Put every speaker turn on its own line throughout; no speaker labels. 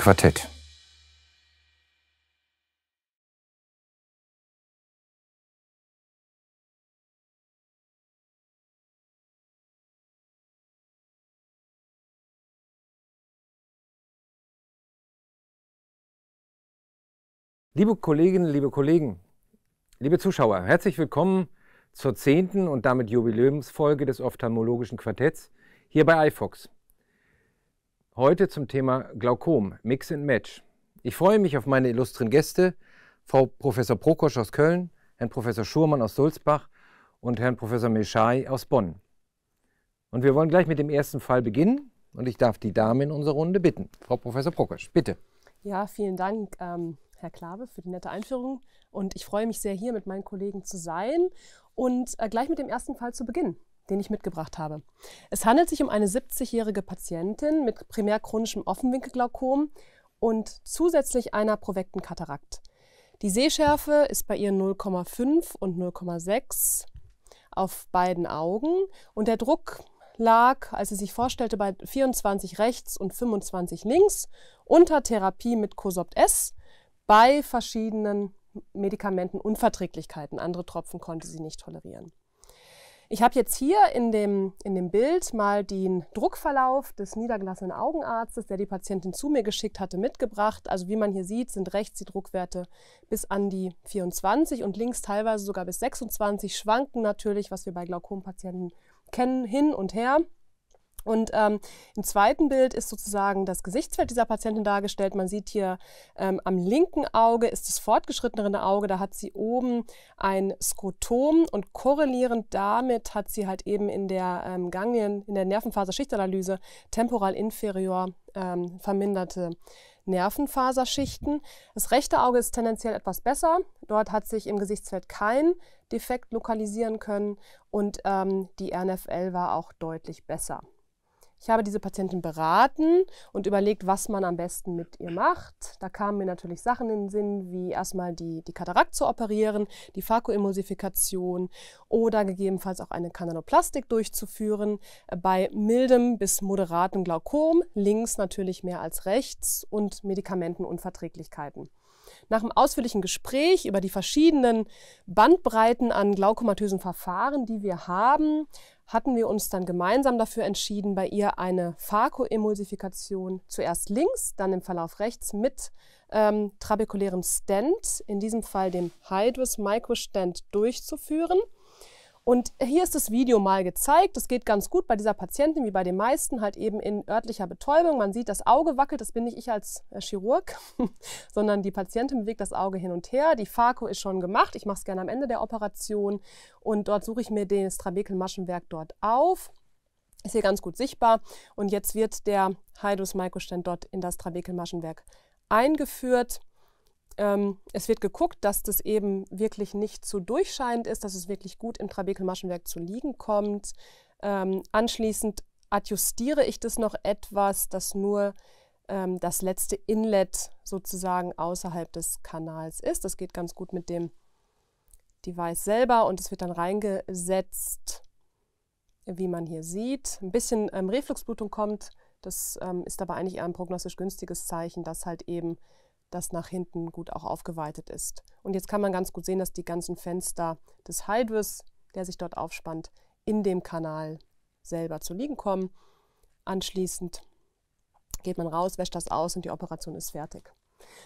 Quartett.
Liebe Kolleginnen, liebe Kollegen, liebe Zuschauer, herzlich willkommen zur zehnten und damit Jubiläumsfolge des Ophthalmologischen Quartetts hier bei iFox. Heute zum Thema Glaukom, Mix and Match. Ich freue mich auf meine illustren Gäste, Frau Professor Prokosch aus Köln, Herrn Professor Schurmann aus Sulzbach und Herrn Professor Meschai aus Bonn. Und wir wollen gleich mit dem ersten Fall beginnen und ich darf die Dame in unserer Runde bitten. Frau Professor Prokosch, bitte.
Ja, vielen Dank, ähm, Herr Klave, für die nette Einführung und ich freue mich sehr, hier mit meinen Kollegen zu sein und äh, gleich mit dem ersten Fall zu beginnen den ich mitgebracht habe. Es handelt sich um eine 70-jährige Patientin mit primär chronischem Offenwinkelglaukom und zusätzlich einer provekten Katarakt. Die Sehschärfe ist bei ihr 0,5 und 0,6 auf beiden Augen und der Druck lag, als sie sich vorstellte, bei 24 rechts und 25 links unter Therapie mit Cosopt S bei verschiedenen Medikamenten Unverträglichkeiten. Andere Tropfen konnte sie nicht tolerieren. Ich habe jetzt hier in dem, in dem Bild mal den Druckverlauf des niedergelassenen Augenarztes, der die Patientin zu mir geschickt hatte, mitgebracht. Also wie man hier sieht, sind rechts die Druckwerte bis an die 24 und links teilweise sogar bis 26, schwanken natürlich, was wir bei Glaukompatienten kennen, hin und her. Und ähm, im zweiten Bild ist sozusagen das Gesichtsfeld dieser Patientin dargestellt. Man sieht hier ähm, am linken Auge ist das fortgeschrittenere Auge. Da hat sie oben ein Skotom und korrelierend damit hat sie halt eben in der ähm, Ganglien, in der Nervenfaserschichtanalyse temporal inferior ähm, verminderte Nervenfaserschichten. Das rechte Auge ist tendenziell etwas besser. Dort hat sich im Gesichtsfeld kein Defekt lokalisieren können und ähm, die RNFL war auch deutlich besser. Ich habe diese Patientin beraten und überlegt, was man am besten mit ihr macht. Da kamen mir natürlich Sachen in den Sinn, wie erstmal die, die Katarakt zu operieren, die Fakoemulsifikation oder gegebenenfalls auch eine Kananoplastik durchzuführen bei mildem bis moderatem Glaukom, links natürlich mehr als rechts und Medikamentenunverträglichkeiten. Nach einem ausführlichen Gespräch über die verschiedenen Bandbreiten an glaukomatösen Verfahren, die wir haben, hatten wir uns dann gemeinsam dafür entschieden, bei ihr eine Farko-Emulsifikation zuerst links, dann im Verlauf rechts mit ähm, trabekulärem Stent, in diesem Fall dem Hydrus Microstand, durchzuführen. Und hier ist das Video mal gezeigt. Das geht ganz gut bei dieser Patientin, wie bei den meisten, halt eben in örtlicher Betäubung. Man sieht, das Auge wackelt. Das bin nicht ich als äh, Chirurg, sondern die Patientin bewegt das Auge hin und her. Die Fako ist schon gemacht. Ich mache es gerne am Ende der Operation. Und dort suche ich mir das Trabekelmaschenwerk dort auf. Ist hier ganz gut sichtbar. Und jetzt wird der Hydrus Microstand dort in das Trabekelmaschenwerk eingeführt. Ähm, es wird geguckt, dass das eben wirklich nicht zu durchscheinend ist, dass es wirklich gut im Trabekelmaschenwerk zu liegen kommt. Ähm, anschließend adjustiere ich das noch etwas, dass nur ähm, das letzte Inlet sozusagen außerhalb des Kanals ist. Das geht ganz gut mit dem Device selber und es wird dann reingesetzt, wie man hier sieht. Ein bisschen ähm, Refluxblutung kommt. Das ähm, ist aber eigentlich eher ein prognostisch günstiges Zeichen, dass halt eben das nach hinten gut auch aufgeweitet ist. Und jetzt kann man ganz gut sehen, dass die ganzen Fenster des Hydrus, der sich dort aufspannt, in dem Kanal selber zu liegen kommen. Anschließend geht man raus, wäscht das aus und die Operation ist fertig.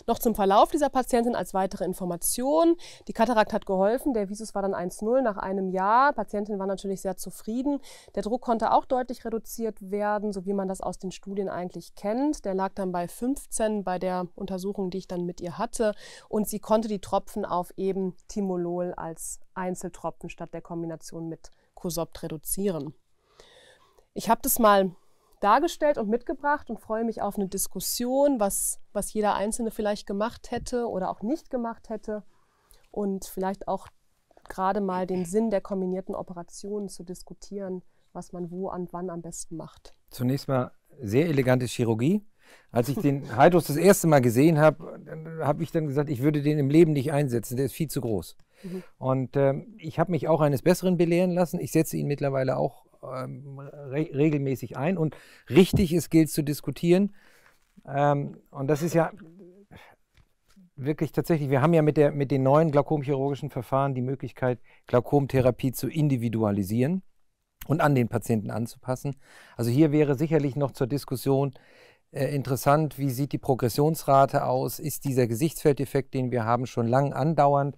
Noch zum Verlauf dieser Patientin als weitere Information. Die Katarakt hat geholfen, der Visus war dann 1,0 nach einem Jahr. Die Patientin war natürlich sehr zufrieden. Der Druck konnte auch deutlich reduziert werden, so wie man das aus den Studien eigentlich kennt. Der lag dann bei 15 bei der Untersuchung, die ich dann mit ihr hatte. Und sie konnte die Tropfen auf eben Timolol als Einzeltropfen statt der Kombination mit Cosopt reduzieren. Ich habe das mal dargestellt und mitgebracht und freue mich auf eine Diskussion, was, was jeder Einzelne vielleicht gemacht hätte oder auch nicht gemacht hätte und vielleicht auch gerade mal den Sinn der kombinierten Operationen zu diskutieren, was man wo und wann am besten macht.
Zunächst mal sehr elegante Chirurgie. Als ich den Heidrus das erste Mal gesehen habe, habe ich dann gesagt, ich würde den im Leben nicht einsetzen, der ist viel zu groß. Mhm. Und ähm, ich habe mich auch eines Besseren belehren lassen. Ich setze ihn mittlerweile auch ähm, re regelmäßig ein. Und richtig es gilt zu diskutieren. Ähm, und das ist ja wirklich tatsächlich, wir haben ja mit, der, mit den neuen glaukomchirurgischen Verfahren die Möglichkeit, Glaukomtherapie zu individualisieren und an den Patienten anzupassen. Also hier wäre sicherlich noch zur Diskussion äh, interessant, wie sieht die Progressionsrate aus? Ist dieser Gesichtsfeldeffekt, den wir haben, schon lang andauernd?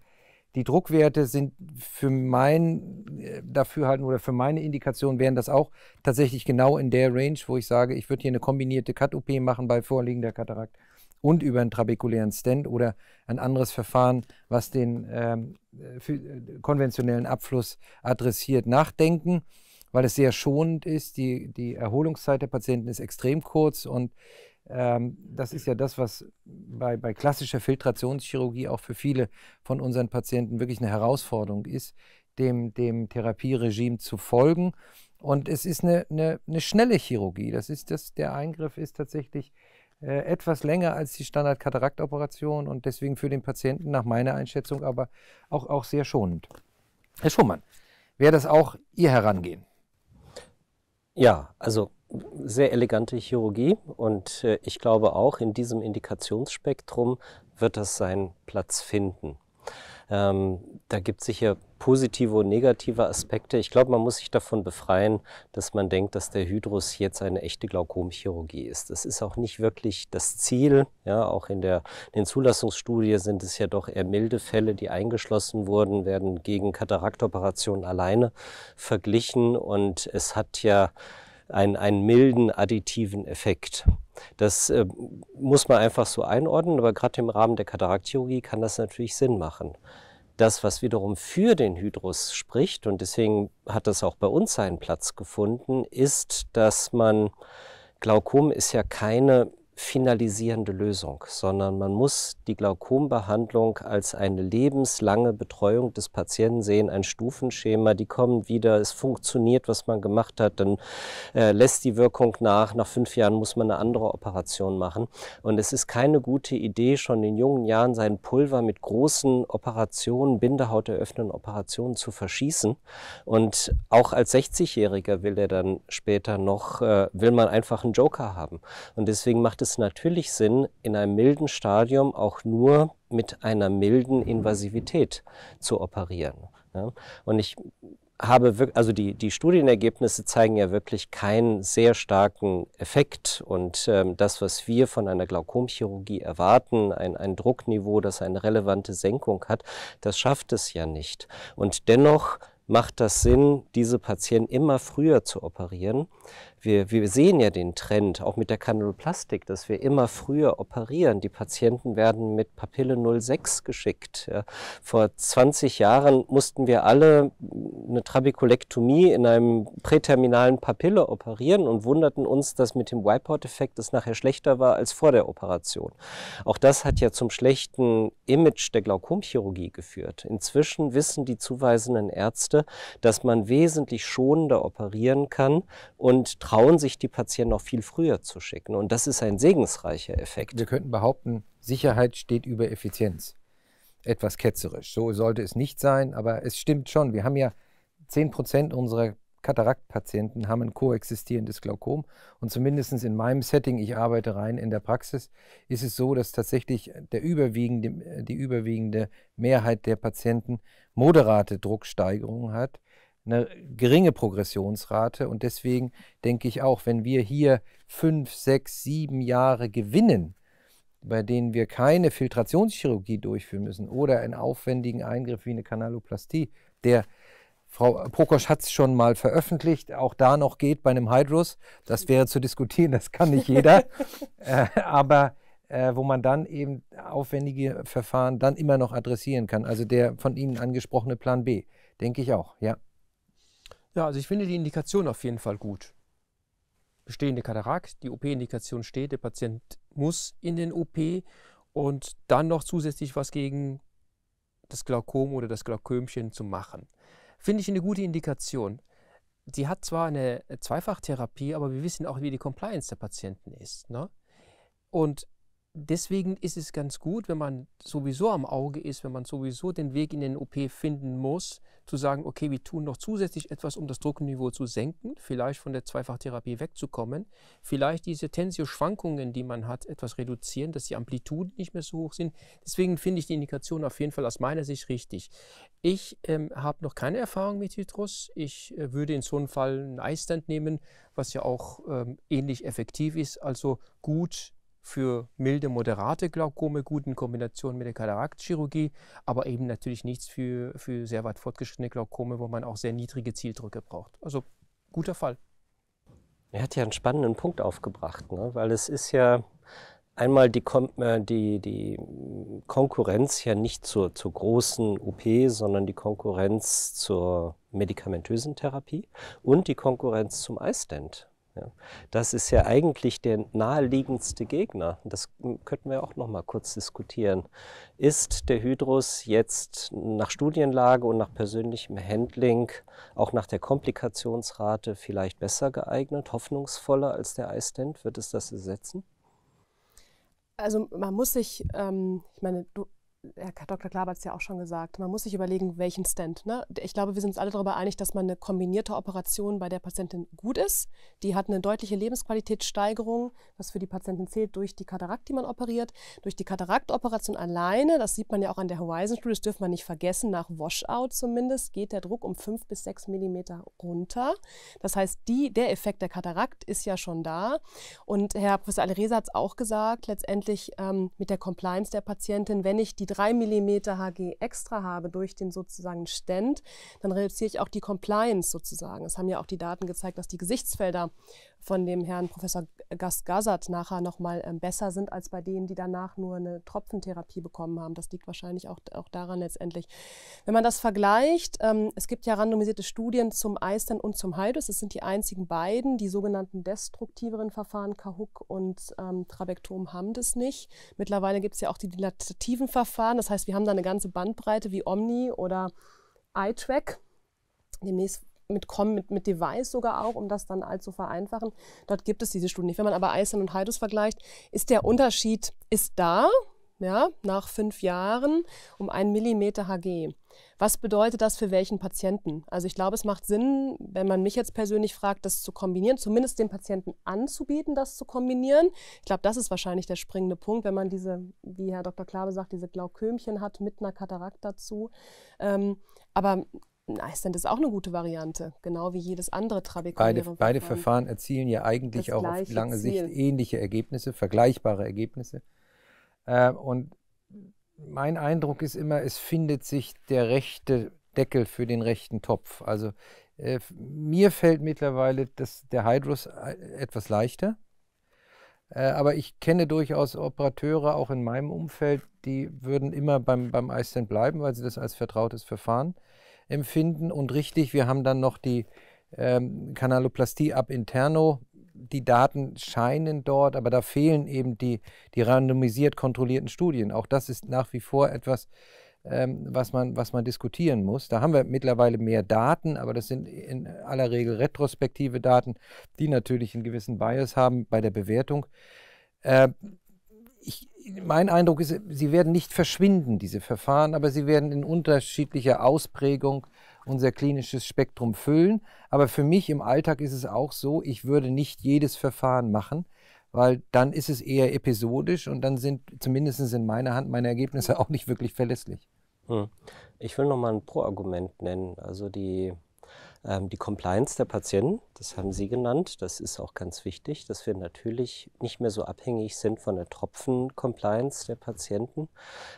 Die Druckwerte sind für mein äh, Dafürhalten oder für meine Indikation wären das auch tatsächlich genau in der Range, wo ich sage, ich würde hier eine kombinierte CAT-OP machen bei vorliegender Katarakt und über einen trabekulären Stent oder ein anderes Verfahren, was den ähm, äh, äh, konventionellen Abfluss adressiert, nachdenken, weil es sehr schonend ist. Die, die Erholungszeit der Patienten ist extrem kurz und ähm, das ist ja das, was bei, bei klassischer Filtrationschirurgie auch für viele von unseren Patienten wirklich eine Herausforderung ist, dem, dem Therapieregime zu folgen. Und es ist eine, eine, eine schnelle Chirurgie. Das ist das, der Eingriff ist tatsächlich äh, etwas länger als die Standard-Kataraktoperation und deswegen für den Patienten nach meiner Einschätzung aber auch, auch sehr schonend. Herr Schumann, wäre das auch Ihr Herangehen?
Ja, also sehr elegante Chirurgie und äh, ich glaube auch in diesem Indikationsspektrum wird das seinen Platz finden. Ähm, da gibt es sicher positive und negative Aspekte. Ich glaube, man muss sich davon befreien, dass man denkt, dass der Hydrus jetzt eine echte Glaukomchirurgie ist. Das ist auch nicht wirklich das Ziel. Ja, auch in der in den Zulassungsstudie sind es ja doch eher milde Fälle, die eingeschlossen wurden, werden gegen Kataraktoperationen alleine verglichen und es hat ja einen, einen milden additiven Effekt. Das äh, muss man einfach so einordnen, aber gerade im Rahmen der Kataraktchirurgie kann das natürlich Sinn machen. Das, was wiederum für den Hydrus spricht, und deswegen hat das auch bei uns seinen Platz gefunden, ist, dass man, Glaukom ist ja keine finalisierende Lösung, sondern man muss die Glaukombehandlung als eine lebenslange Betreuung des Patienten sehen, ein Stufenschema, die kommen wieder, es funktioniert, was man gemacht hat, dann äh, lässt die Wirkung nach, nach fünf Jahren muss man eine andere Operation machen. Und es ist keine gute Idee, schon in jungen Jahren sein Pulver mit großen Operationen, Bindehaut eröffnenden Operationen zu verschießen. Und auch als 60-Jähriger will er dann später noch, äh, will man einfach einen Joker haben. Und deswegen macht es natürlich Sinn, in einem milden Stadium auch nur mit einer milden mhm. Invasivität zu operieren. Ja? Und ich habe wirklich, also die, die Studienergebnisse zeigen ja wirklich keinen sehr starken Effekt. Und ähm, das, was wir von einer Glaukomchirurgie erwarten, ein, ein Druckniveau, das eine relevante Senkung hat, das schafft es ja nicht. Und dennoch macht das Sinn, diese Patienten immer früher zu operieren, wir, wir sehen ja den Trend, auch mit der Kanuloplastik, dass wir immer früher operieren. Die Patienten werden mit Papille 06 geschickt. Ja. Vor 20 Jahren mussten wir alle eine Trabekulektomie in einem präterminalen Papille operieren und wunderten uns, dass mit dem Wipeout-Effekt es nachher schlechter war als vor der Operation. Auch das hat ja zum schlechten Image der Glaukomchirurgie geführt. Inzwischen wissen die zuweisenden Ärzte, dass man wesentlich schonender operieren kann und trauen sich die Patienten noch viel früher zu schicken. Und das ist ein segensreicher Effekt.
Wir könnten behaupten, Sicherheit steht über Effizienz. Etwas ketzerisch. So sollte es nicht sein, aber es stimmt schon. Wir haben ja 10 Prozent unserer Kataraktpatienten haben ein koexistierendes Glaukom. Und zumindest in meinem Setting, ich arbeite rein in der Praxis, ist es so, dass tatsächlich der überwiegende, die überwiegende Mehrheit der Patienten moderate Drucksteigerungen hat eine geringe Progressionsrate. Und deswegen denke ich auch, wenn wir hier fünf, sechs, sieben Jahre gewinnen, bei denen wir keine Filtrationschirurgie durchführen müssen oder einen aufwendigen Eingriff wie eine Kanaloplastie, der Frau Prokosch hat es schon mal veröffentlicht, auch da noch geht bei einem Hydrus. Das wäre zu diskutieren, das kann nicht jeder. äh, aber äh, wo man dann eben aufwendige Verfahren dann immer noch adressieren kann. Also der von Ihnen angesprochene Plan B, denke ich auch, ja.
Ja, also ich finde die Indikation auf jeden Fall gut. Bestehende Katarakt, die OP-Indikation steht, der Patient muss in den OP und dann noch zusätzlich was gegen das Glaukom oder das Glaukömchen zu machen. Finde ich eine gute Indikation. Sie hat zwar eine Zweifachtherapie, aber wir wissen auch, wie die Compliance der Patienten ist. Ne? Und deswegen ist es ganz gut, wenn man sowieso am Auge ist, wenn man sowieso den Weg in den OP finden muss, zu sagen, okay, wir tun noch zusätzlich etwas, um das Druckniveau zu senken, vielleicht von der Zweifachtherapie wegzukommen, vielleicht diese Tensio-Schwankungen, die man hat, etwas reduzieren, dass die Amplituden nicht mehr so hoch sind. Deswegen finde ich die Indikation auf jeden Fall aus meiner Sicht richtig. Ich ähm, habe noch keine Erfahrung mit Hydrus. Ich äh, würde in so einem Fall ein Eisstand nehmen, was ja auch ähm, ähnlich effektiv ist, also gut für milde, moderate Glaukome gut in Kombination mit der Kataraktchirurgie, aber eben natürlich nichts für, für sehr weit fortgeschrittene Glaukome, wo man auch sehr niedrige Zieldrücke braucht. Also guter Fall.
Er hat ja einen spannenden Punkt aufgebracht, ne? weil es ist ja einmal die, äh, die, die Konkurrenz ja nicht zur, zur großen OP, sondern die Konkurrenz zur medikamentösen Therapie und die Konkurrenz zum Eistand. Ja. Das ist ja eigentlich der naheliegendste Gegner. Das könnten wir auch noch mal kurz diskutieren. Ist der Hydrus jetzt nach Studienlage und nach persönlichem Handling, auch nach der Komplikationsrate vielleicht besser geeignet, hoffnungsvoller als der Eistent? Wird es das ersetzen?
Also man muss sich, ähm, ich meine, du Herr Dr. Klaber hat es ja auch schon gesagt, man muss sich überlegen, welchen Stand. Ne? Ich glaube, wir sind uns alle darüber einig, dass man eine kombinierte Operation bei der Patientin gut ist. Die hat eine deutliche Lebensqualitätssteigerung, was für die Patientin zählt, durch die Katarakt, die man operiert. Durch die Kataraktoperation alleine, das sieht man ja auch an der Horizon-Studie, das dürfen wir nicht vergessen, nach Washout zumindest, geht der Druck um fünf bis sechs Millimeter runter. Das heißt, die, der Effekt der Katarakt ist ja schon da. Und Herr Professor Aleresa hat es auch gesagt, letztendlich ähm, mit der Compliance der Patientin, wenn ich die 3 mm HG extra habe durch den sozusagen Stand, dann reduziere ich auch die Compliance sozusagen. Es haben ja auch die Daten gezeigt, dass die Gesichtsfelder von dem Herrn Professor gast Gasgazat nachher nochmal ähm, besser sind als bei denen, die danach nur eine Tropfentherapie bekommen haben. Das liegt wahrscheinlich auch, auch daran letztendlich. Wenn man das vergleicht, ähm, es gibt ja randomisierte Studien zum Eistern und zum Haldus. Das sind die einzigen beiden, die sogenannten destruktiveren Verfahren, Kahuk und ähm, Trabektom, haben das nicht. Mittlerweile gibt es ja auch die dilatativen Verfahren. Das heißt, wir haben da eine ganze Bandbreite wie Omni oder iTrack. Demnächst mit Com, mit, mit Device sogar auch, um das dann allzu halt vereinfachen. Dort gibt es diese Studien nicht. Wenn man aber Iceland und Heidus vergleicht, ist der Unterschied ist da, ja, nach fünf Jahren um einen Millimeter Hg. Was bedeutet das für welchen Patienten? Also ich glaube, es macht Sinn, wenn man mich jetzt persönlich fragt, das zu kombinieren, zumindest den Patienten anzubieten, das zu kombinieren. Ich glaube, das ist wahrscheinlich der springende Punkt, wenn man diese, wie Herr Dr. Klabe sagt, diese Glaukömchen hat mit einer Katarakt dazu. Ähm, aber na, ist denn das auch eine gute Variante? Genau wie jedes andere Trabekulare beide, beide, Verfahren erzielen
ja eigentlich auch auf lange Ziel. Sicht ähnliche Ergebnisse, vergleichbare Ergebnisse. Äh, und mein Eindruck ist immer, es findet sich der rechte Deckel für den rechten Topf. Also äh, mir fällt mittlerweile das, der Hydrus äh, etwas leichter. Äh, aber ich kenne durchaus Operateure, auch in meinem Umfeld, die würden immer beim, beim Eisstand bleiben, weil sie das als vertrautes Verfahren äh, empfinden. Und richtig, wir haben dann noch die ähm, Kanaloplastie ab interno. Die Daten scheinen dort, aber da fehlen eben die, die randomisiert kontrollierten Studien. Auch das ist nach wie vor etwas, ähm, was, man, was man diskutieren muss. Da haben wir mittlerweile mehr Daten, aber das sind in aller Regel retrospektive Daten, die natürlich einen gewissen Bias haben bei der Bewertung. Ähm, ich, mein Eindruck ist, sie werden nicht verschwinden, diese Verfahren, aber sie werden in unterschiedlicher Ausprägung unser klinisches Spektrum füllen. Aber für mich im Alltag ist es auch so, ich würde nicht jedes Verfahren machen, weil dann ist es eher episodisch und dann sind zumindest in meiner Hand meine Ergebnisse auch nicht wirklich verlässlich.
Hm. Ich will nochmal ein Pro-Argument nennen, also die, ähm, die Compliance der Patienten das haben Sie genannt. Das ist auch ganz wichtig, dass wir natürlich nicht mehr so abhängig sind von der Tropfen-Compliance der Patienten.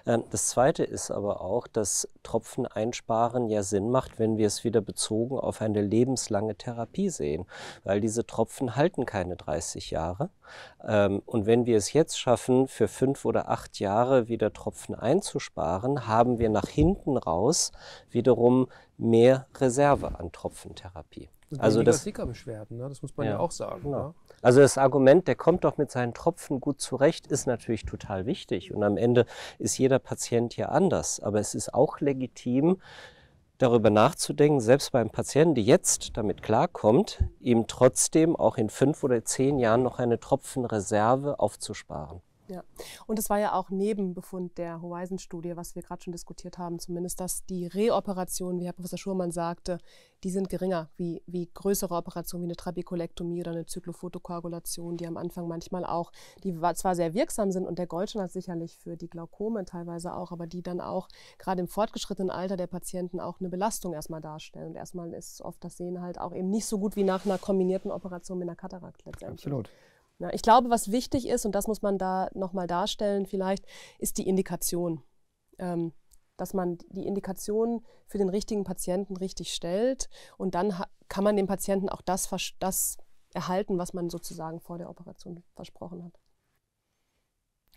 Ähm, das Zweite ist aber auch, dass Tropfen einsparen ja Sinn macht, wenn wir es wieder bezogen auf eine lebenslange Therapie sehen, weil diese Tropfen halten keine 30 Jahre. Ähm, und wenn wir es jetzt schaffen, für fünf oder acht Jahre wieder Tropfen einzusparen, haben wir nach hinten raus wiederum mehr Reserve an Tropfentherapie. Also das
Sickerbeschwerden, ne? das muss man ja, ja auch sagen. Genau. Ne?
Also das Argument, der kommt doch mit seinen Tropfen gut zurecht, ist natürlich total wichtig. Und am Ende ist jeder Patient ja anders. Aber es ist auch legitim, darüber nachzudenken, selbst beim Patienten, der jetzt damit klarkommt, ihm trotzdem auch in fünf oder zehn Jahren noch eine Tropfenreserve aufzusparen.
Ja, und es war ja auch Nebenbefund der Horizon-Studie, was wir gerade schon diskutiert haben, zumindest, dass die Reoperationen, wie Herr Professor Schurmann sagte, die sind geringer, wie, wie größere Operationen wie eine Trabekulektomie oder eine Zyklophotokoagulation, die am Anfang manchmal auch, die zwar sehr wirksam sind und der Goldstandard sicherlich für die Glaukome teilweise auch, aber die dann auch gerade im fortgeschrittenen Alter der Patienten auch eine Belastung erstmal darstellen. Und erstmal ist oft das Sehen halt auch eben nicht so gut wie nach einer kombinierten Operation mit einer Katarakt letztendlich. Absolut. Ich glaube, was wichtig ist, und das muss man da nochmal darstellen vielleicht, ist die Indikation. Ähm, dass man die Indikation für den richtigen Patienten richtig stellt und dann kann man dem Patienten auch das, das erhalten, was man sozusagen vor der Operation versprochen hat.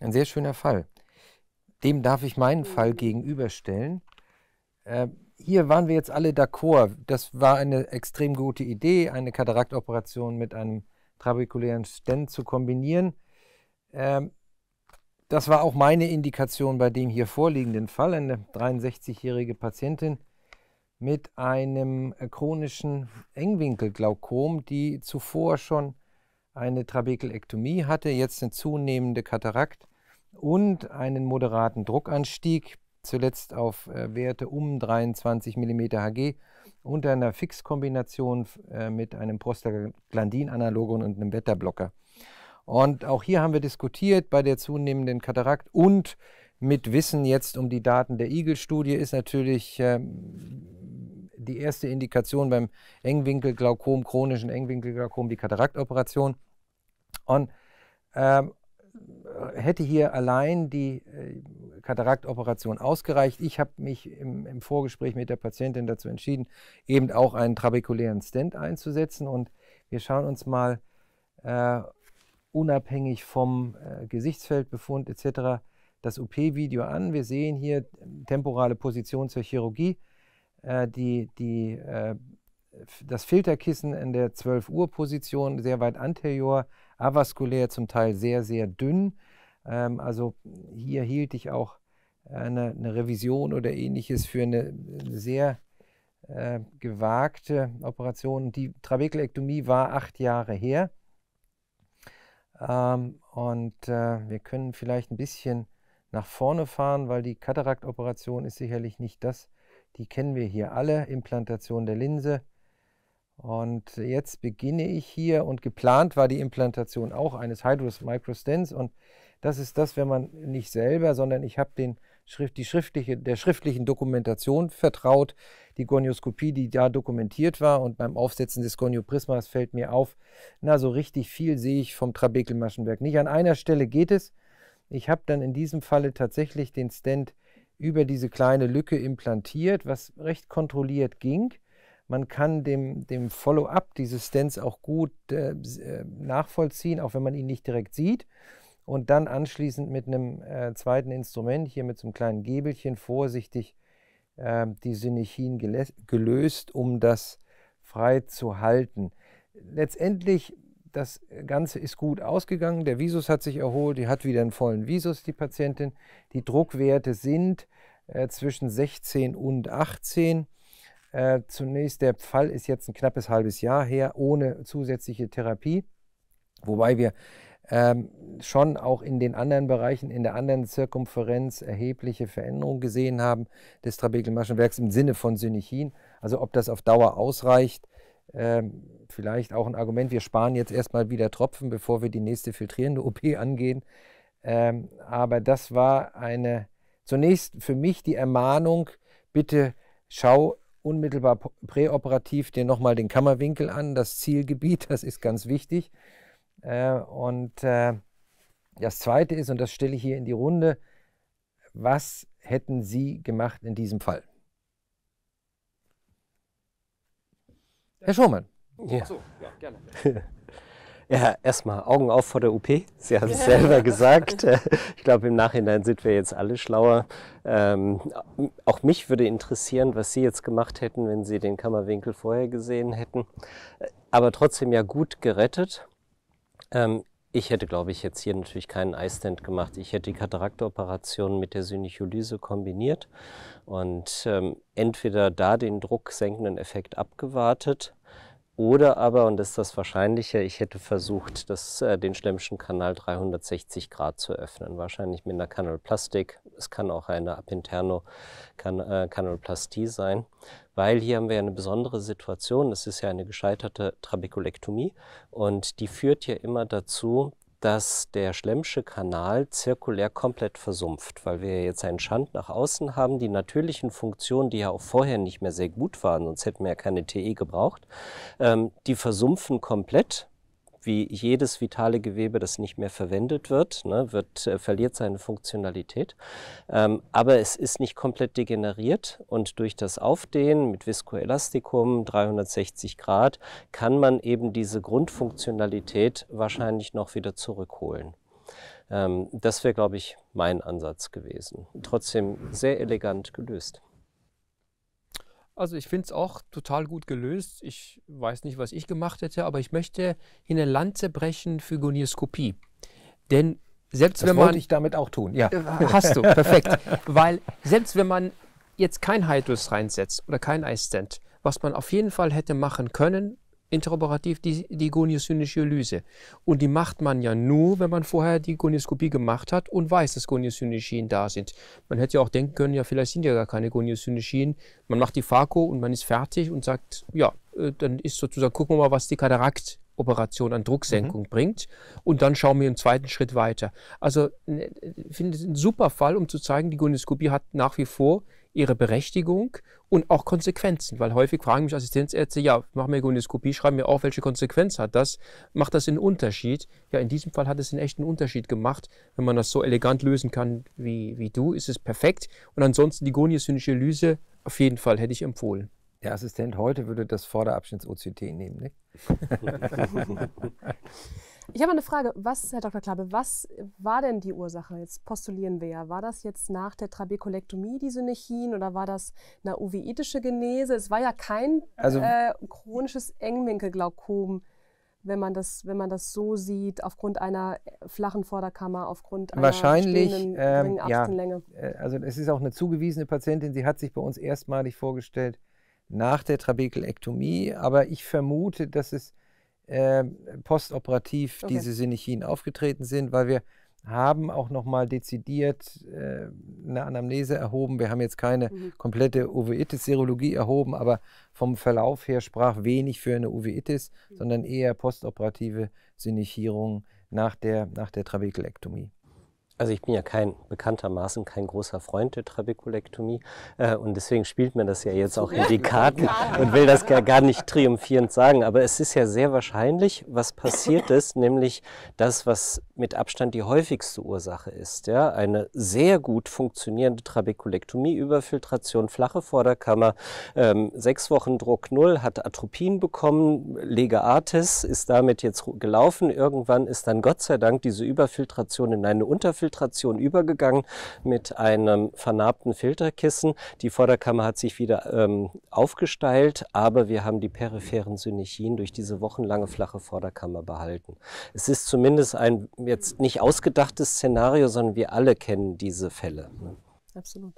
Ein sehr schöner Fall. Dem darf ich meinen mhm. Fall gegenüberstellen. Äh, hier waren wir jetzt alle d'accord. Das war eine extrem gute Idee, eine Kataraktoperation mit einem trabekulären Stent zu kombinieren. Ähm, das war auch meine Indikation bei dem hier vorliegenden Fall. Eine 63-jährige Patientin mit einem äh, chronischen Engwinkelglaukom, die zuvor schon eine Trabekelektomie hatte, jetzt eine zunehmende Katarakt und einen moderaten Druckanstieg, zuletzt auf äh, Werte um 23 mm Hg unter einer Fixkombination äh, mit einem Prostaglandin-Analogon und einem Wetterblocker. Und auch hier haben wir diskutiert bei der zunehmenden Katarakt und mit Wissen jetzt um die Daten der Eagle-Studie ist natürlich ähm, die erste Indikation beim Engwinkelglaukom, chronischen Engwinkelglaukom, die Kataraktoperation. Und ähm, äh, hätte hier allein die äh, Kataraktoperation ausgereicht. Ich habe mich im, im, Vorgespräch mit der Patientin dazu entschieden, eben auch einen trabekulären Stent einzusetzen. Und wir schauen uns mal äh, unabhängig vom äh, Gesichtsfeldbefund etc. das OP-Video an. Wir sehen hier ähm, temporale Position zur Chirurgie, äh, die, die, äh, das Filterkissen in der 12 Uhr Position, sehr weit anterior, avaskulär, zum Teil sehr, sehr dünn. Ähm, also hier hielt ich auch eine, eine Revision oder ähnliches für eine sehr äh, gewagte Operation. Die Trabekelektomie war acht Jahre her. Ähm, und äh, wir können vielleicht ein bisschen nach vorne fahren, weil die Kataraktoperation ist sicherlich nicht das. Die kennen wir hier alle, Implantation der Linse. Und jetzt beginne ich hier und geplant war die Implantation auch eines Hydrus Microstents und das ist das, wenn man nicht selber, sondern ich habe den Schrift, die schriftliche, der schriftlichen Dokumentation vertraut, die Gonioskopie, die da dokumentiert war. Und beim Aufsetzen des Gonioprismas fällt mir auf, na, so richtig viel sehe ich vom Trabekelmaschenwerk nicht. An einer Stelle geht es. Ich habe dann in diesem Falle tatsächlich den Stand über diese kleine Lücke implantiert, was recht kontrolliert ging. Man kann dem, dem Follow-up dieses Stents auch gut äh, äh, nachvollziehen, auch wenn man ihn nicht direkt sieht und dann anschließend mit einem äh, zweiten Instrument, hier mit so einem kleinen Gäbelchen, vorsichtig äh, die Synergien gelöst, um das frei zu halten. Letztendlich, das Ganze ist gut ausgegangen. Der Visus hat sich erholt, die hat wieder einen vollen Visus, die Patientin. Die Druckwerte sind äh, zwischen 16 und 18. Äh, zunächst, der Fall ist jetzt ein knappes halbes Jahr her, ohne zusätzliche Therapie, wobei wir ähm, schon auch in den anderen Bereichen, in der anderen Zirkumferenz erhebliche Veränderungen gesehen haben des Trabekelmaschenwerks im Sinne von Synergien. Also ob das auf Dauer ausreicht, ähm, vielleicht auch ein Argument, wir sparen jetzt erstmal wieder Tropfen, bevor wir die nächste filtrierende OP angehen. Ähm, aber das war eine, zunächst für mich die Ermahnung, bitte schau unmittelbar präoperativ dir nochmal den Kammerwinkel an, das Zielgebiet, das ist ganz wichtig. Äh, und äh, das Zweite ist, und das stelle ich hier in die Runde, was hätten Sie gemacht in diesem Fall?
Herr Schumann.
Ja. So, ja, gerne.
Ja, erstmal Augen auf vor der UP. Sie haben es selber gesagt. Ich glaube, im Nachhinein sind wir jetzt alle schlauer. Ähm, auch mich würde interessieren, was Sie jetzt gemacht hätten, wenn Sie den Kammerwinkel vorher gesehen hätten. Äh, aber trotzdem ja gut gerettet. Ähm, ich hätte, glaube ich, jetzt hier natürlich keinen Eistand gemacht. Ich hätte die Kataraktoperation mit der Synicholyse kombiniert und ähm, entweder da den drucksenkenden Effekt abgewartet oder aber, und das ist das Wahrscheinliche, ich hätte versucht, das, äh, den Schlemmschen Kanal 360 Grad zu öffnen. Wahrscheinlich mit einer Kanalplastik. Es kann auch eine Apinterno -Kan äh, Kanalplastie sein. Weil hier haben wir eine besondere Situation. Es ist ja eine gescheiterte Trabekulektomie. Und die führt ja immer dazu, dass der Schlemmsche Kanal zirkulär komplett versumpft, weil wir jetzt einen Schand nach außen haben, die natürlichen Funktionen, die ja auch vorher nicht mehr sehr gut waren, sonst hätten wir ja keine TE gebraucht, ähm, die versumpfen komplett wie jedes vitale Gewebe, das nicht mehr verwendet wird, ne, wird äh, verliert seine Funktionalität. Ähm, aber es ist nicht komplett degeneriert und durch das Aufdehnen mit Viskoelastikum 360 Grad kann man eben diese Grundfunktionalität wahrscheinlich noch wieder zurückholen. Ähm, das wäre, glaube ich, mein Ansatz gewesen. Trotzdem sehr elegant gelöst.
Also ich finde es auch total gut gelöst. Ich weiß nicht, was ich gemacht hätte, aber ich möchte in eine Lanze brechen für Gonioskopie. Denn selbst das wenn man... wollte ich damit auch tun, ja. Äh, hast du, perfekt. Weil selbst wenn man jetzt kein Hydrus reinsetzt oder kein Eisstand, was man auf jeden Fall hätte machen können, interoperativ die, die goniosynische Lyse. Und die macht man ja nur, wenn man vorher die Gonioskopie gemacht hat und weiß, dass Goniosynisschien da sind. Man hätte ja auch denken können, ja, vielleicht sind ja gar keine Goniosynischien. Man macht die Fako und man ist fertig und sagt, ja, äh, dann ist sozusagen, gucken wir mal, was die Katarakt Operation an Drucksenkung mhm. bringt. Und dann schauen wir im zweiten Schritt weiter. Also ich finde ich ein super Fall, um zu zeigen, die Gonioskopie hat nach wie vor ihre Berechtigung und auch Konsequenzen, weil häufig fragen mich Assistenzärzte, ja, mach mir Gonioskopie, schreib mir auf, welche Konsequenz hat das, macht das einen Unterschied? Ja, in diesem Fall hat es einen echten Unterschied gemacht. Wenn man das so elegant lösen kann wie, wie du, ist es perfekt. Und ansonsten die goniosynische Lyse auf jeden Fall hätte ich empfohlen. Der Assistent heute würde das Vorderabschnitts-OCT
nehmen, ne?
Ich habe eine Frage. Was, Herr Dr. Klabe, was war denn die Ursache? Jetzt postulieren wir ja. War das jetzt nach der Trabekulektomie die Synechin oder war das eine uveitische Genese? Es war ja kein also, äh, chronisches Engwinkelglaukom wenn man das, wenn man das so sieht, aufgrund einer äh, flachen Vorderkammer, aufgrund einer wahrscheinlich ähm, ja, äh,
also es ist auch eine zugewiesene Patientin. Sie hat sich bei uns erstmalig vorgestellt nach der Trabekelektomie, aber ich vermute, dass es ähm, postoperativ okay. diese Sinechien aufgetreten sind, weil wir haben auch nochmal dezidiert äh, eine Anamnese erhoben. Wir haben jetzt keine mhm. komplette Uveitis-Serologie erhoben, aber vom Verlauf her sprach wenig für eine Uveitis, mhm. sondern eher postoperative Sinechierung nach der,
nach der Trabekelektomie. Also ich bin ja kein bekanntermaßen kein großer Freund der Trabekulektomie äh, und deswegen spielt mir das ja jetzt auch in die Karten und will das gar, gar nicht triumphierend sagen. Aber es ist ja sehr wahrscheinlich, was passiert ist, nämlich das, was mit Abstand die häufigste Ursache ist. Ja? Eine sehr gut funktionierende Trabekulektomie, Überfiltration, flache Vorderkammer, ähm, sechs Wochen Druck null, hat Atropin bekommen, Legeartis ist damit jetzt gelaufen. Irgendwann ist dann Gott sei Dank diese Überfiltration in eine Unterfiltration Filtration übergegangen mit einem vernarbten Filterkissen. Die Vorderkammer hat sich wieder ähm, aufgesteilt, aber wir haben die peripheren Synergien durch diese wochenlange flache Vorderkammer behalten. Es ist zumindest ein jetzt nicht ausgedachtes Szenario, sondern wir alle kennen diese Fälle. Ne?
Absolut.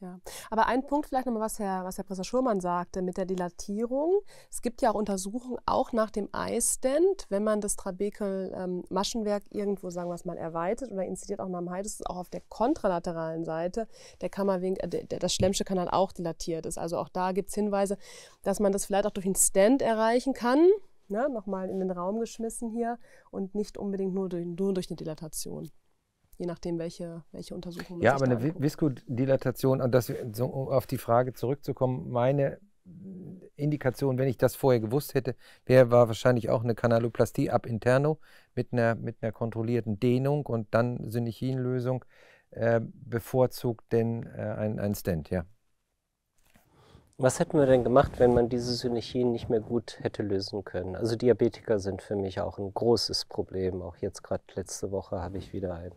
Ja, aber ein Punkt vielleicht nochmal, was Herr, was Herr Professor Schurmann sagte mit der Dilatierung. Es gibt ja auch Untersuchungen, auch nach dem Eistand, wenn man das Trabekel-Maschenwerk ähm, irgendwo, sagen wir es mal, erweitert oder inzidiert auch nach dem Hals, auch auf der kontralateralen Seite der Kammerwinkel, äh, der, das Schlemmsche Kanal halt auch dilatiert ist. Also auch da gibt es Hinweise, dass man das vielleicht auch durch einen Stand erreichen kann, ne? nochmal in den Raum geschmissen hier und nicht unbedingt nur durch, nur durch eine Dilatation je nachdem, welche, welche Untersuchung man Ja, aber eine
Viskodilatation, und das, um auf die Frage zurückzukommen, meine Indikation, wenn ich das vorher gewusst hätte, wäre war wahrscheinlich auch eine Kanaloplastie ab interno mit einer, mit einer kontrollierten Dehnung und dann Synechinlösung äh, bevorzugt denn äh, ein, ein Stent, ja.
Was hätten wir denn gemacht, wenn man diese Synergien nicht mehr gut hätte lösen können? Also Diabetiker sind für mich auch ein großes Problem. Auch jetzt gerade letzte Woche habe ich wieder ein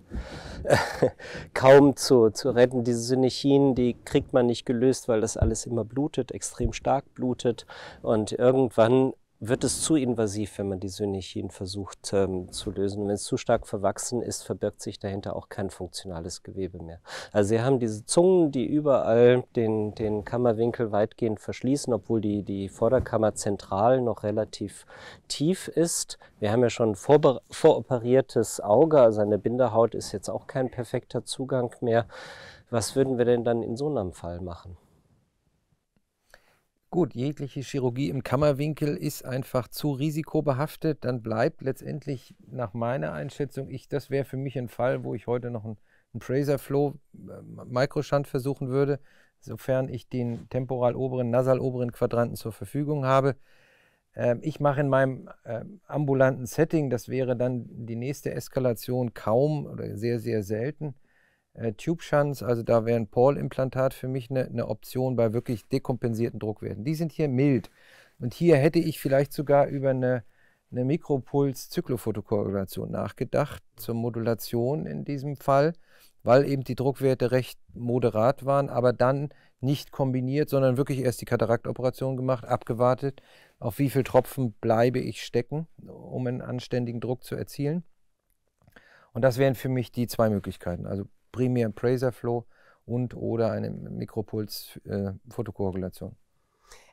kaum zu, zu retten. Diese Synergien, die kriegt man nicht gelöst, weil das alles immer blutet, extrem stark blutet. Und irgendwann wird es zu invasiv, wenn man die Synechien versucht ähm, zu lösen. wenn es zu stark verwachsen ist, verbirgt sich dahinter auch kein funktionales Gewebe mehr. Also sie haben diese Zungen, die überall den, den Kammerwinkel weitgehend verschließen, obwohl die, die Vorderkammer zentral noch relativ tief ist. Wir haben ja schon vor, voroperiertes Auge, also eine Bindehaut ist jetzt auch kein perfekter Zugang mehr. Was würden wir denn dann in so einem Fall machen?
Gut, jegliche Chirurgie im Kammerwinkel ist einfach zu risikobehaftet. Dann bleibt letztendlich nach meiner Einschätzung, ich, das wäre für mich ein Fall, wo ich heute noch einen, einen Praser Flow äh, Mikroschand versuchen würde, sofern ich den temporal oberen, nasal oberen Quadranten zur Verfügung habe. Ähm, ich mache in meinem äh, ambulanten Setting, das wäre dann die nächste Eskalation kaum oder sehr, sehr selten, äh, Tube Shunts, also da wäre ein Paul-Implantat für mich eine ne Option bei wirklich dekompensierten Druckwerten. Die sind hier mild. Und hier hätte ich vielleicht sogar über eine, eine Mikropuls-Zyklofotokorrelation nachgedacht zur Modulation in diesem Fall, weil eben die Druckwerte recht moderat waren, aber dann nicht kombiniert, sondern wirklich erst die Kataraktoperation gemacht, abgewartet, auf wie viel Tropfen bleibe ich stecken, um einen anständigen Druck zu erzielen. Und das wären für mich die zwei Möglichkeiten. Also primär Praser Flow und oder eine Mikropuls-Fotokoagulation. Äh,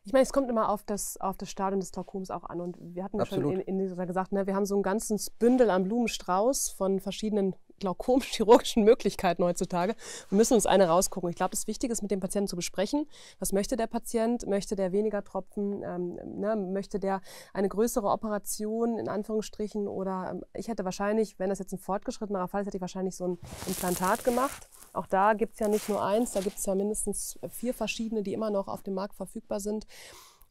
ich meine, es kommt immer auf das, auf das Stadium des Glaukoms auch an. Und wir hatten ja schon in, in, dieser gesagt, ne, wir haben so ein ganzes Bündel an Blumenstrauß von verschiedenen glaukomchirurgischen Möglichkeiten heutzutage. Wir müssen uns eine rausgucken. Ich glaube, das Wichtige ist, mit dem Patienten zu besprechen. Was möchte der Patient? Möchte der weniger Tropfen? Ähm, ne? Möchte der eine größere Operation in Anführungsstrichen? Oder ähm, ich hätte wahrscheinlich, wenn das jetzt ein fortgeschrittener Fall ist, hätte ich wahrscheinlich so ein Implantat gemacht. Auch da gibt es ja nicht nur eins, da gibt es ja mindestens vier verschiedene, die immer noch auf dem Markt verfügbar sind.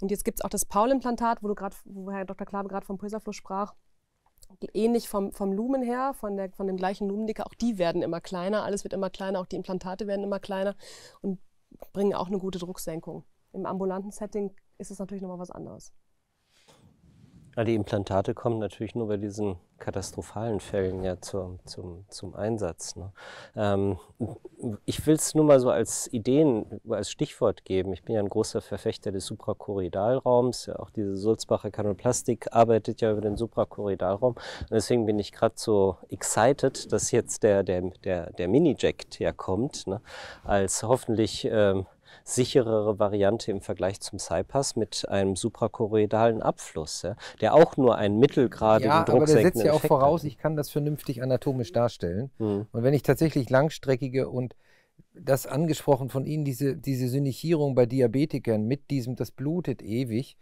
Und jetzt gibt es auch das Paul-Implantat, wo, du grad, wo Herr Dr. Klabe gerade vom Pulsarfluss sprach ähnlich vom, vom Lumen her, von, der, von dem gleichen Lumendicke, auch die werden immer kleiner, alles wird immer kleiner, auch die Implantate werden immer kleiner und bringen auch eine gute Drucksenkung. Im ambulanten Setting ist es natürlich nochmal was anderes.
Ja, ah, die Implantate kommen natürlich nur bei diesen katastrophalen Fällen ja zum, zum, zum Einsatz. Ne? Ähm, ich will es nur mal so als Ideen, als Stichwort geben. Ich bin ja ein großer Verfechter des Suprakorridalraums. Ja, auch diese Sulzbacher Kanoplastik arbeitet ja über den Suprakorridalraum. Und deswegen bin ich gerade so excited, dass jetzt der, der, der, der Mini-Jack ja kommt, ne? als hoffentlich ähm, sicherere Variante im Vergleich zum Cypass mit einem suprachoroidalen Abfluss, ja, der auch nur einen mittelgradigen ja, Druck aber der setzt ja auch Effekt voraus,
hat. ich kann das vernünftig anatomisch darstellen. Mhm. Und wenn ich tatsächlich langstreckige und das angesprochen von Ihnen, diese, diese Synichierung bei Diabetikern mit diesem, das blutet ewig.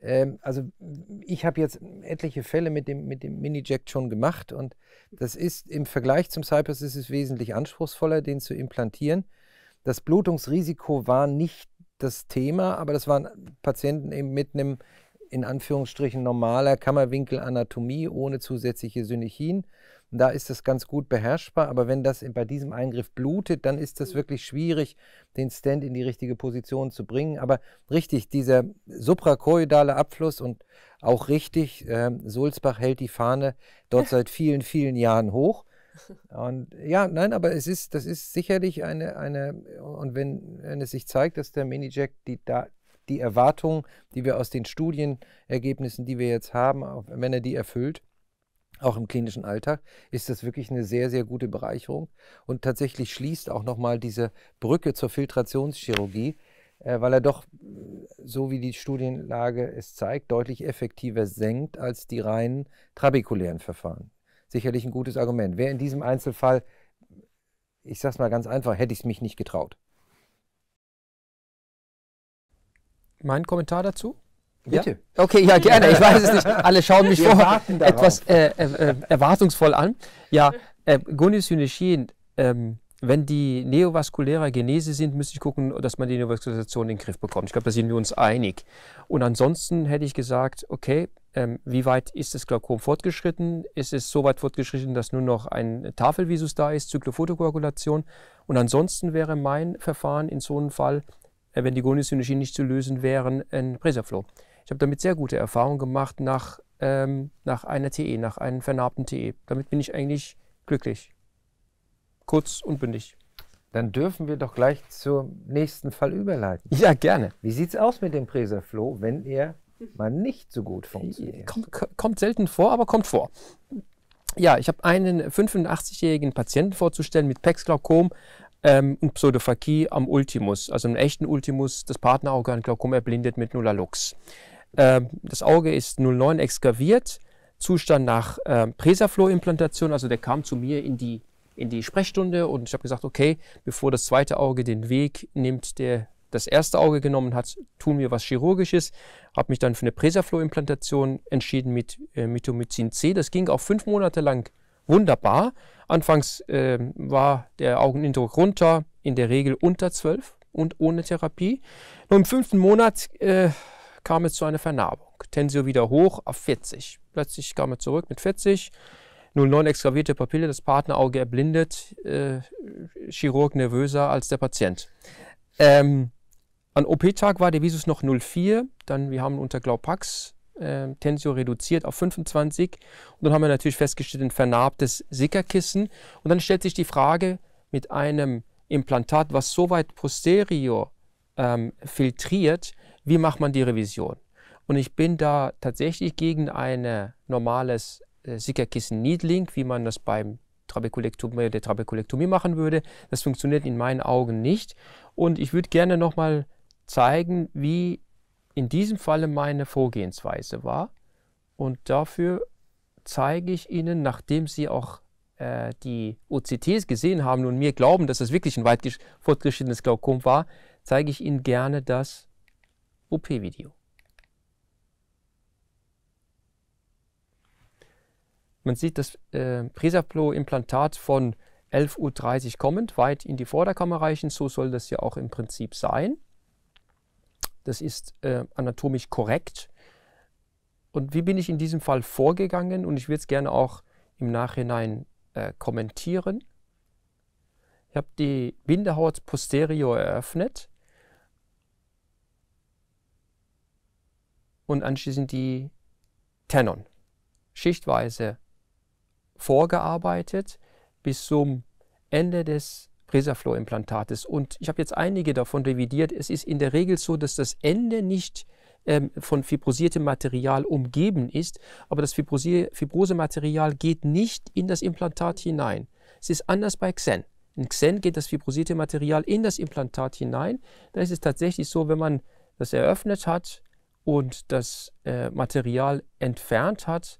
Ähm, also ich habe jetzt etliche Fälle mit dem, mit dem Mini-Jack schon gemacht und das ist im Vergleich zum Cypress ist es wesentlich anspruchsvoller, den zu implantieren. Das Blutungsrisiko war nicht das Thema, aber das waren Patienten eben mit einem in Anführungsstrichen normaler Kammerwinkelanatomie ohne zusätzliche Synechien. Da ist das ganz gut beherrschbar, aber wenn das bei diesem Eingriff blutet, dann ist das mhm. wirklich schwierig, den Stand in die richtige Position zu bringen. Aber richtig, dieser suprachoidale Abfluss und auch richtig, äh, Sulzbach hält die Fahne dort seit vielen, vielen Jahren hoch. Und ja, nein, aber es ist, das ist sicherlich eine, eine und wenn, wenn es sich zeigt, dass der Minijack die, die Erwartungen, die wir aus den Studienergebnissen, die wir jetzt haben, wenn er die erfüllt, auch im klinischen Alltag, ist das wirklich eine sehr, sehr gute Bereicherung und tatsächlich schließt auch nochmal diese Brücke zur Filtrationschirurgie, äh, weil er doch, so wie die Studienlage es zeigt, deutlich effektiver senkt als die reinen trabekulären Verfahren sicherlich ein gutes Argument. Wäre in diesem Einzelfall, ich sage es mal ganz einfach, hätte ich es mich nicht getraut. Mein Kommentar dazu? Bitte. Ja? Okay, ja, gerne. Ich weiß es nicht. Alle schauen mich vor etwas
äh, äh, äh, erwartungsvoll an. Ja, äh, Gonis ähm, wenn die neovaskulärer Genese sind, müsste ich gucken, dass man die Neovaskulisation in den Griff bekommt. Ich glaube, da sind wir uns einig. Und ansonsten hätte ich gesagt, okay, ähm, wie weit ist das Glaukom fortgeschritten? Ist es so weit fortgeschritten, dass nur noch ein Tafelvisus da ist, Zyklophotokoagulation? Und ansonsten wäre mein Verfahren in so einem Fall, äh, wenn die Goniosynergien nicht zu lösen wären, ein Presaflow. Ich habe damit sehr gute Erfahrungen gemacht nach, ähm, nach einer TE, nach einem vernarbten TE. Damit bin ich eigentlich
glücklich. Kurz und bündig. Dann dürfen wir doch gleich zum nächsten Fall überleiten. Ja, gerne. Wie sieht es aus mit dem Presaflow, wenn er mal nicht so gut funktioniert. Äh, kommt, kommt selten vor, aber kommt vor. Ja, ich habe einen
85-jährigen Patienten vorzustellen mit Pex-Glaukom ähm, und Pseudophagie am Ultimus, also einem echten Ultimus, das Partnerauge an Glaukom erblindet mit Nullalux. Ähm, das Auge ist 09 exkaviert, Zustand nach ähm, Presaflo-Implantation, also der kam zu mir in die, in die Sprechstunde und ich habe gesagt, okay, bevor das zweite Auge den Weg nimmt, der das erste Auge genommen hat, tun wir was Chirurgisches habe mich dann für eine Presaflow-Implantation entschieden mit äh, Mitomycin C. Das ging auch fünf Monate lang wunderbar. Anfangs äh, war der Augenindruck runter, in der Regel unter 12 und ohne Therapie. Nur im fünften Monat äh, kam es zu einer Vernarbung. Tensio wieder hoch auf 40. Plötzlich kam er zurück mit 40. 09 extravierte Papille, das Partnerauge erblindet, äh, Chirurg nervöser als der Patient. Ähm, an OP-Tag war der Visus noch 0,4. Dann, wir haben unter Glaupax äh, Tensio reduziert auf 25. Und dann haben wir natürlich festgestellt, ein vernarbtes Sickerkissen. Und dann stellt sich die Frage, mit einem Implantat, was so weit posterior ähm, filtriert, wie macht man die Revision? Und ich bin da tatsächlich gegen ein äh, normales äh, Sickerkissen-Needling, wie man das beim Trabekulektomie, der Trabekulektomie machen würde. Das funktioniert in meinen Augen nicht. Und ich würde gerne nochmal zeigen, wie in diesem Falle meine Vorgehensweise war. Und dafür zeige ich Ihnen, nachdem Sie auch äh, die OCTs gesehen haben und mir glauben, dass es wirklich ein weit fortgeschrittenes Glaukom war, zeige ich Ihnen gerne das OP-Video. Man sieht das äh, Presaplo-Implantat von 11.30 Uhr kommend weit in die Vorderkammer reichen. So soll das ja auch im Prinzip sein das ist äh, anatomisch korrekt. Und wie bin ich in diesem Fall vorgegangen? Und ich würde es gerne auch im Nachhinein äh, kommentieren. Ich habe die Bindehaut posterior eröffnet und anschließend die Tenon schichtweise vorgearbeitet bis zum Ende des presaflor implantates Und ich habe jetzt einige davon revidiert. Es ist in der Regel so, dass das Ende nicht ähm, von fibrosiertem Material umgeben ist, aber das Fibrosematerial geht nicht in das Implantat hinein. Es ist anders bei Xen. In Xen geht das fibrosierte Material in das Implantat hinein. Da ist es tatsächlich so, wenn man das eröffnet hat und das äh, Material entfernt hat,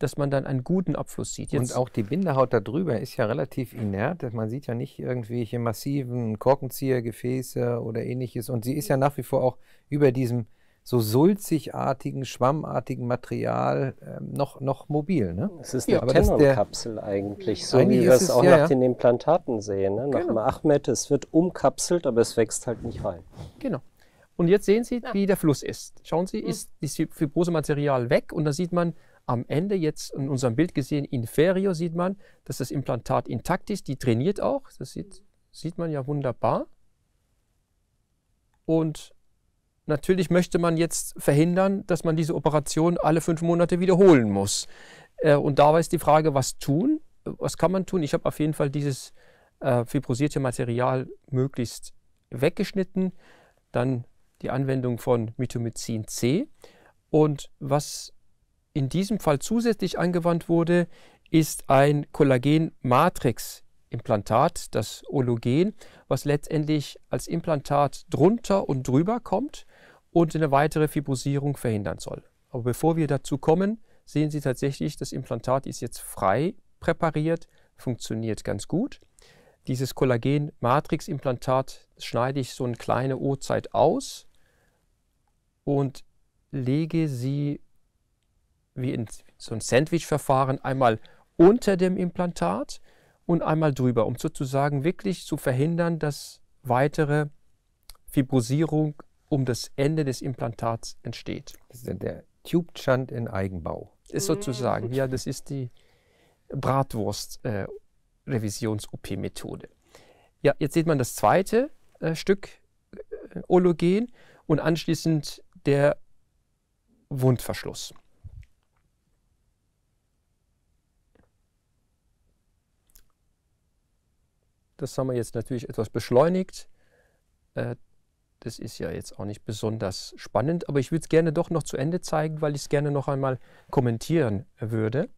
dass man dann einen guten
Abfluss sieht. Jetzt und auch die Bindehaut darüber ist ja relativ inert. Man sieht ja nicht irgendwelche massiven Korkenziehergefäße oder ähnliches. Und sie ist ja nach wie vor auch über diesem so sulzigartigen, schwammartigen Material äh, noch, noch mobil. Ne? Es ist eine ja, Tenonkapsel eigentlich, so
eigentlich wie wir es auch ja, nach den Implantaten sehen. Ne? Nach genau. dem Achmed, es wird umkapselt, aber es wächst halt nicht rein.
Genau. Und jetzt sehen Sie, wie der Fluss ist. Schauen Sie, mhm. ist das fibrose Material weg und da sieht man, am Ende jetzt in unserem Bild gesehen, inferior sieht man, dass das Implantat intakt ist, die trainiert auch, das sieht, sieht man ja wunderbar. Und natürlich möchte man jetzt verhindern, dass man diese Operation alle fünf Monate wiederholen muss. Äh, und da ist die Frage, was tun? Was kann man tun? Ich habe auf jeden Fall dieses äh, fibrosierte Material möglichst weggeschnitten. Dann die Anwendung von Mitomycin C. Und was in diesem Fall zusätzlich angewandt wurde, ist ein kollagen matrix implantat das Ologen, was letztendlich als Implantat drunter und drüber kommt und eine weitere Fibrosierung verhindern soll. Aber bevor wir dazu kommen, sehen Sie tatsächlich, das Implantat ist jetzt frei präpariert, funktioniert ganz gut. Dieses Kollagen-Matrix-Implantat schneide ich so eine kleine O-Zeit aus und lege sie wie in so ein Sandwich-Verfahren einmal unter dem Implantat und einmal drüber, um sozusagen wirklich zu verhindern, dass weitere Fibrosierung um das Ende des Implantats entsteht. Das ist der Tube chant in Eigenbau. Ist sozusagen, mhm. ja, das ist die Bratwurst-Revisions-OP-Methode. Äh, ja, jetzt sieht man das zweite äh, Stück äh, Ologen und anschließend der Wundverschluss. Das haben wir jetzt natürlich etwas beschleunigt. Äh, das ist ja jetzt auch nicht besonders spannend, aber ich würde es gerne doch noch zu Ende zeigen, weil ich es gerne noch einmal kommentieren würde.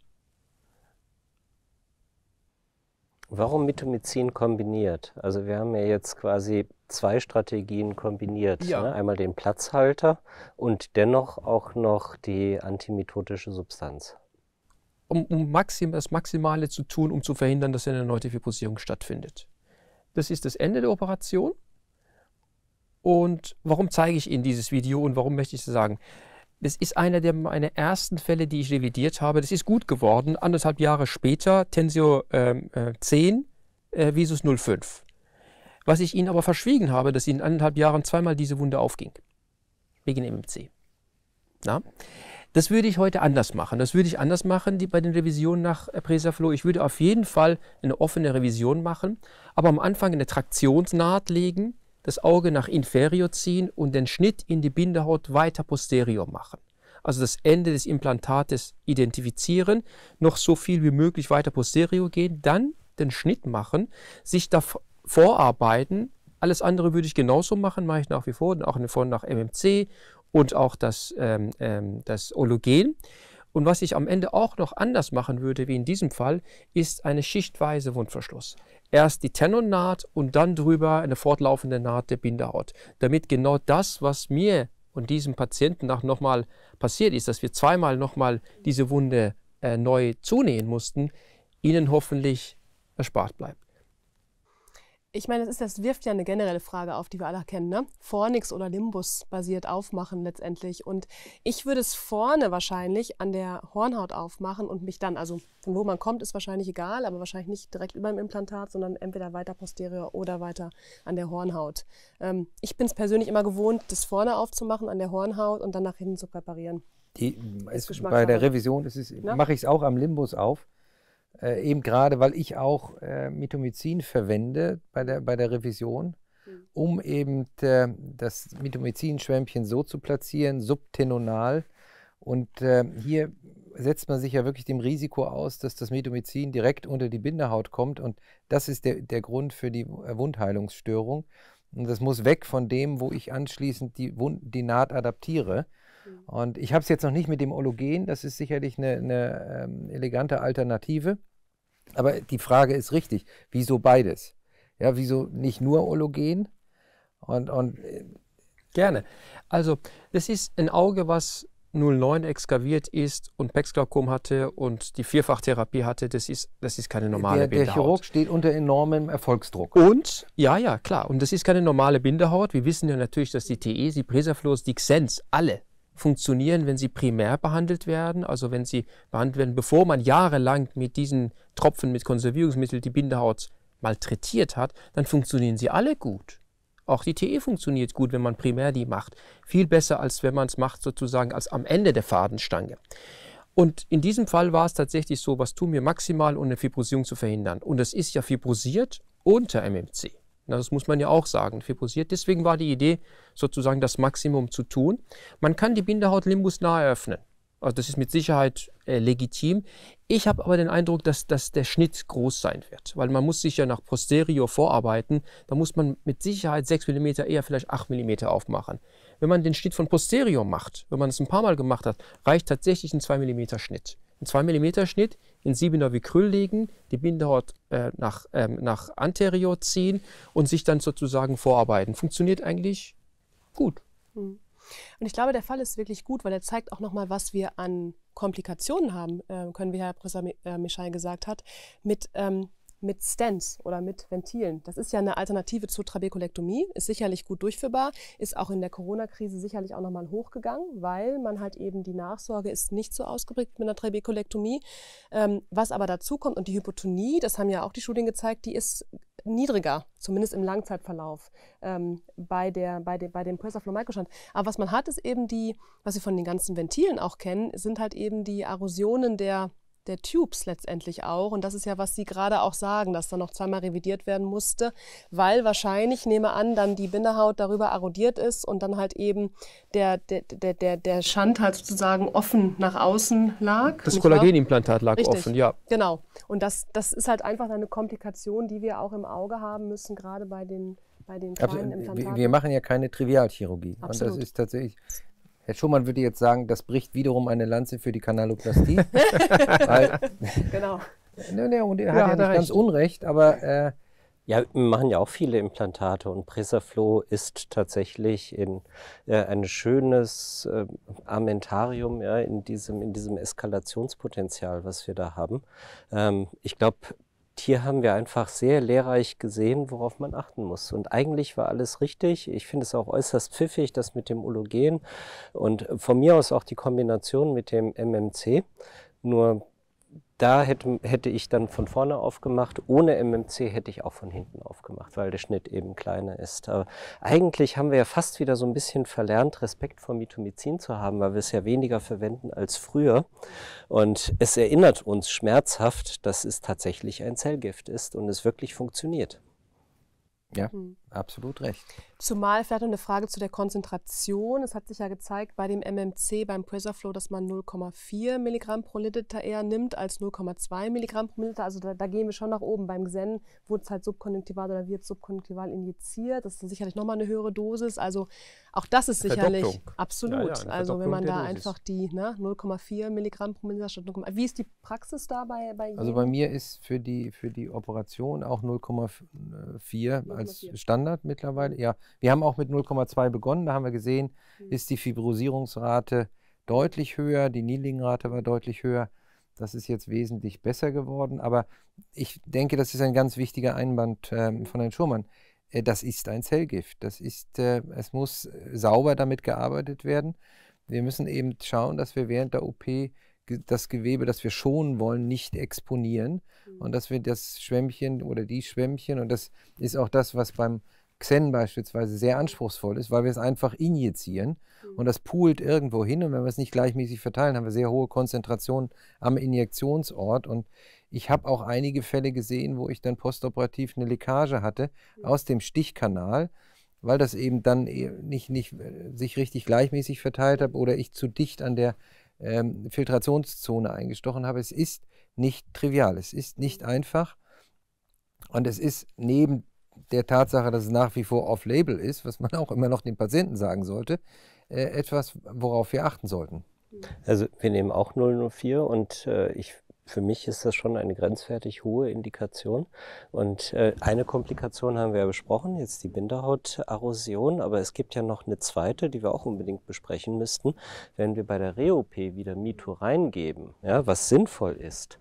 Warum Mitomycin kombiniert? Also wir haben ja jetzt quasi zwei Strategien kombiniert. Ja. Ne? Einmal den Platzhalter und dennoch auch noch die antimitotische Substanz.
Um, um maxim, das Maximale zu tun, um zu verhindern, dass eine erneute Fibrosierung stattfindet. Das ist das Ende der Operation. Und warum zeige ich Ihnen dieses Video und warum möchte ich es sagen? Das ist einer der meiner ersten Fälle, die ich revidiert habe. Das ist gut geworden. Anderthalb Jahre später, Tensio ähm, äh, 10, äh, Visus 05. Was ich Ihnen aber verschwiegen habe, dass in anderthalb Jahren zweimal diese Wunde aufging. Wegen MMC. Na? Das würde ich heute anders machen. Das würde ich anders machen die, bei den Revisionen nach äh, Presaflow. Ich würde auf jeden Fall eine offene Revision machen, aber am Anfang eine Traktionsnaht legen, das Auge nach inferior ziehen und den Schnitt in die Bindehaut weiter posterior machen. Also das Ende des Implantates identifizieren, noch so viel wie möglich weiter posterior gehen, dann den Schnitt machen, sich da vorarbeiten. Alles andere würde ich genauso machen, mache ich nach wie vor, auch in von nach MMC und auch das, ähm, ähm, das Ologen. Und was ich am Ende auch noch anders machen würde, wie in diesem Fall, ist eine schichtweise Wundverschluss. Erst die Tenonnaht und dann drüber eine fortlaufende Naht der Bindehaut, damit genau das, was mir und diesem Patienten nach nochmal passiert ist, dass wir zweimal nochmal diese Wunde äh, neu zunähen mussten, ihnen hoffentlich erspart bleibt.
Ich meine, das, ist, das wirft ja eine generelle Frage auf, die wir alle kennen. Ne? Fornix oder Limbus basiert aufmachen letztendlich. Und ich würde es vorne wahrscheinlich an der Hornhaut aufmachen und mich dann, also von wo man kommt, ist wahrscheinlich egal, aber wahrscheinlich nicht direkt über dem Implantat, sondern entweder weiter posterior oder weiter an der Hornhaut. Ähm, ich bin es persönlich immer gewohnt, das vorne aufzumachen an der Hornhaut und dann nach hinten zu präparieren. Die, ist, bei der Revision ne? mache
ich es auch am Limbus auf. Äh, eben gerade, weil ich auch äh, Mitomycin verwende bei der, bei der Revision, mhm. um eben äh, das Mitomycin-Schwämmchen so zu platzieren, subtenonal. Und äh, hier setzt man sich ja wirklich dem Risiko aus, dass das Mitomycin direkt unter die Bindehaut kommt. Und das ist der, der Grund für die äh, Wundheilungsstörung. Und das muss weg von dem, wo ich anschließend die, Wund die Naht adaptiere. Mhm. Und ich habe es jetzt noch nicht mit dem Halogen, das ist sicherlich eine, eine ähm, elegante Alternative. Aber die Frage ist richtig, wieso beides? Ja, wieso nicht nur Halogen? Und, und äh, Gerne. Also, das ist ein Auge, was 09 exkaviert
ist und Pexglaukom hatte und die Vierfachtherapie hatte, das ist, das ist keine normale der, Bindehaut. Der Chirurg
steht unter enormem Erfolgsdruck. Und,
ja, ja, klar.
Und das ist keine normale
Bindehaut. Wir wissen ja natürlich, dass die TE, die Presaflos, die Xens, alle funktionieren, wenn sie primär behandelt werden, also wenn sie behandelt werden, bevor man jahrelang mit diesen Tropfen, mit Konservierungsmitteln die Bindehaut malträtiert hat, dann funktionieren sie alle gut. Auch die TE funktioniert gut, wenn man primär die macht. Viel besser, als wenn man es macht sozusagen als am Ende der Fadenstange. Und in diesem Fall war es tatsächlich so, was tun wir maximal, um eine Fibrosierung zu verhindern. Und es ist ja fibrosiert unter MMC das muss man ja auch sagen, fibrosiert. Deswegen war die Idee, sozusagen das Maximum zu tun. Man kann die Bindehaut limbusnah öffnen. Also das ist mit Sicherheit äh, legitim. Ich habe aber den Eindruck, dass, dass der Schnitt groß sein wird, weil man muss sich ja nach posterior vorarbeiten. Da muss man mit Sicherheit 6 mm, eher vielleicht 8 mm aufmachen. Wenn man den Schnitt von posterior macht, wenn man es ein paar Mal gemacht hat, reicht tatsächlich ein 2 mm Schnitt. Ein 2 mm Schnitt in Siebener wie legen, die Bindehaut äh, nach, ähm, nach anterior ziehen und sich dann sozusagen vorarbeiten. Funktioniert
eigentlich gut. Hm. Und ich glaube, der Fall ist wirklich gut, weil er zeigt auch nochmal, was wir an Komplikationen haben, äh, können, wie Herr Professor äh, Mischal gesagt hat, mit ähm, mit Stents oder mit Ventilen. Das ist ja eine Alternative zur Trabekulektomie, ist sicherlich gut durchführbar, ist auch in der Corona-Krise sicherlich auch nochmal hochgegangen, weil man halt eben die Nachsorge ist nicht so ausgeprägt mit einer Trabekulektomie. Ähm, was aber dazu kommt und die Hypotonie, das haben ja auch die Studien gezeigt, die ist niedriger, zumindest im Langzeitverlauf ähm, bei, der, bei, de, bei dem Pressaflow-Microstand. Aber was man hat, ist eben die, was wir von den ganzen Ventilen auch kennen, sind halt eben die Erosionen der der Tubes letztendlich auch. Und das ist ja, was Sie gerade auch sagen, dass da noch zweimal revidiert werden musste, weil wahrscheinlich, nehme an, dann die Bindehaut darüber erodiert ist und dann halt eben der, der, der, der, Schand halt sozusagen offen nach außen lag. Das Kollagenimplantat lag Richtig. offen, ja. Genau. Und das, das ist halt einfach eine Komplikation, die wir auch im Auge haben müssen, gerade bei den bei den also, kleinen äh, Implantaten. Wir machen ja
keine Trivialchirurgie. Absolut. Und das ist tatsächlich Herr Schumann würde jetzt sagen, das bricht wiederum eine Lanze für die Kanaloplastie. weil, genau. ne, ne, und er ja, hat ja hat nicht recht. ganz Unrecht, aber äh,
ja, machen ja auch viele Implantate und Presaflo ist tatsächlich in, äh, ein schönes äh, Armentarium ja, in, diesem, in diesem Eskalationspotenzial, was wir da haben. Ähm, ich glaube, hier haben wir einfach sehr lehrreich gesehen, worauf man achten muss. Und eigentlich war alles richtig. Ich finde es auch äußerst pfiffig, das mit dem Ulogen und von mir aus auch die Kombination mit dem MMC. Nur da hätte, hätte ich dann von vorne aufgemacht. Ohne MMC hätte ich auch von hinten aufgemacht, weil der Schnitt eben kleiner ist. Aber eigentlich haben wir ja fast wieder so ein bisschen verlernt, Respekt vor Mitomycin zu haben, weil wir es ja weniger verwenden als früher. Und es erinnert uns schmerzhaft, dass es tatsächlich ein Zellgift ist und es wirklich funktioniert. Ja, mhm. absolut recht.
Zumal vielleicht noch eine Frage zu der Konzentration. Es hat sich ja gezeigt bei dem MMC, beim Preserflow, dass man 0,4 Milligramm pro Liter eher nimmt als 0,2 Milligramm pro Liter. Also da, da, gehen wir schon nach oben. Beim Xen wurde es halt subkonjunktival oder wird subkonjunktival injiziert. Das ist sicherlich nochmal eine höhere Dosis. Also auch das ist sicherlich absolut. Ja, ja, also wenn man da Dosis. einfach die ne, 0,4 Milligramm pro Liter statt 0,1. Wie ist die Praxis da bei, bei Also bei
mir ist für die, für die Operation auch 0,4 als Standard mittlerweile. Ja wir haben auch mit 0,2 begonnen. Da haben wir gesehen, mhm. ist die Fibrosierungsrate deutlich höher, die Nielingrate war deutlich höher. Das ist jetzt wesentlich besser geworden. Aber ich denke, das ist ein ganz wichtiger Einwand äh, von Herrn Schumann. Äh, das ist ein Zellgift. Das ist, äh, es muss äh, sauber damit gearbeitet werden. Wir müssen eben schauen, dass wir während der OP das Gewebe, das wir schonen wollen, nicht exponieren mhm. und dass wir das Schwämmchen oder die Schwämmchen und das ist auch das, was beim Xen beispielsweise sehr anspruchsvoll ist, weil wir es einfach injizieren mhm. und das poolt irgendwo hin und wenn wir es nicht gleichmäßig verteilen, haben wir sehr hohe Konzentrationen am Injektionsort und ich habe auch einige Fälle gesehen, wo ich dann postoperativ eine Leckage hatte mhm. aus dem Stichkanal, weil das eben dann e, nicht, nicht äh, sich richtig gleichmäßig verteilt hat oder ich zu dicht an der ähm, Filtrationszone eingestochen habe. Es ist nicht trivial, es ist nicht mhm. einfach. Und es ist neben der Tatsache, dass es nach wie vor off-label ist, was man auch immer noch den Patienten sagen sollte, äh, etwas, worauf wir achten sollten?
Also wir nehmen auch 004 und äh, ich für mich ist das schon eine grenzwertig hohe Indikation. Und äh, eine Komplikation haben wir ja besprochen, jetzt die Binderhauterosion. Aber es gibt ja noch eine zweite, die wir auch unbedingt besprechen müssten, wenn wir bei der REOP wieder Mito reingeben, ja, was sinnvoll ist.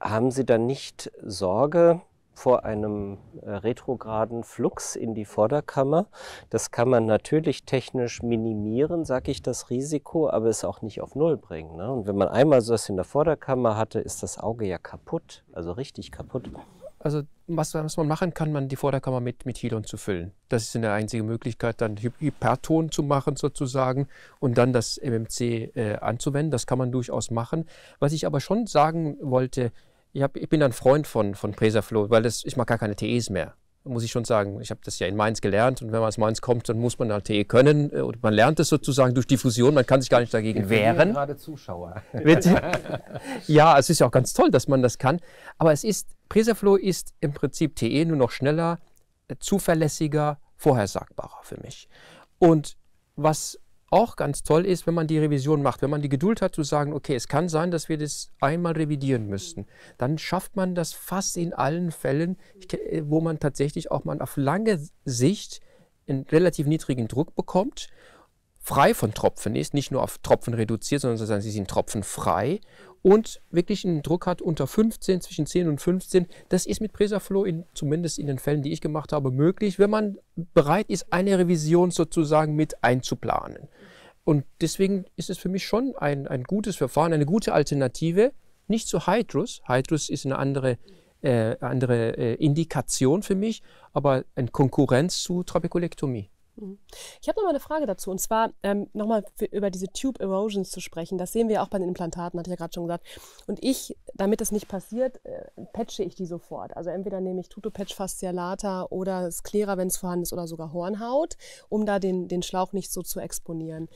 Haben Sie dann nicht Sorge, vor einem äh, retrograden Flux in die Vorderkammer. Das kann man natürlich technisch minimieren, sage ich das Risiko, aber es auch nicht auf Null bringen. Ne? Und wenn man einmal so in der Vorderkammer hatte, ist das Auge ja kaputt, also richtig kaputt.
Also was, was man machen kann, man die Vorderkammer mit, mit Hilon zu füllen. Das ist eine einzige Möglichkeit, dann Hyperton zu machen sozusagen und dann das MMC äh, anzuwenden. Das kann man durchaus machen. Was ich aber schon sagen wollte, ich, hab, ich bin ein Freund von, von Presaflow, weil das, ich mag gar keine TEs mehr. Muss ich schon sagen. Ich habe das ja in Mainz gelernt und wenn man aus Mainz kommt, dann muss man halt TE können. Äh, und man lernt es sozusagen durch Diffusion, man kann sich gar nicht dagegen ich wehren.
gerade Zuschauer.
ja, es ist ja auch ganz toll, dass man das kann. Aber es ist, Presaflow ist im Prinzip TE nur noch schneller, äh, zuverlässiger, vorhersagbarer für mich. Und was auch ganz toll ist, wenn man die Revision macht, wenn man die Geduld hat zu sagen, okay, es kann sein, dass wir das einmal revidieren müssten, dann schafft man das fast in allen Fällen, äh, wo man tatsächlich auch mal auf lange Sicht einen relativ niedrigen Druck bekommt, frei von Tropfen ist, nicht nur auf Tropfen reduziert, sondern sozusagen sie sind tropfenfrei und wirklich einen Druck hat unter 15, zwischen 10 und 15. Das ist mit Presaflow, in, zumindest in den Fällen, die ich gemacht habe, möglich, wenn man bereit ist, eine Revision sozusagen mit einzuplanen. Und deswegen ist es für mich schon ein, ein gutes Verfahren, eine gute Alternative, nicht zu Hydrus. Hydrus ist eine andere, äh, andere äh, Indikation für mich, aber eine Konkurrenz zu Trabekulektomie.
Mhm. Ich habe noch mal eine Frage dazu und zwar ähm, noch nochmal über diese Tube Erosions zu sprechen. Das sehen wir auch bei den Implantaten, hatte ich ja gerade schon gesagt. Und ich, damit das nicht passiert, äh, patche ich die sofort. Also entweder nehme ich Tutopatch fasciolata oder Sklera, wenn es vorhanden ist, oder sogar Hornhaut, um da den, den Schlauch nicht so zu exponieren.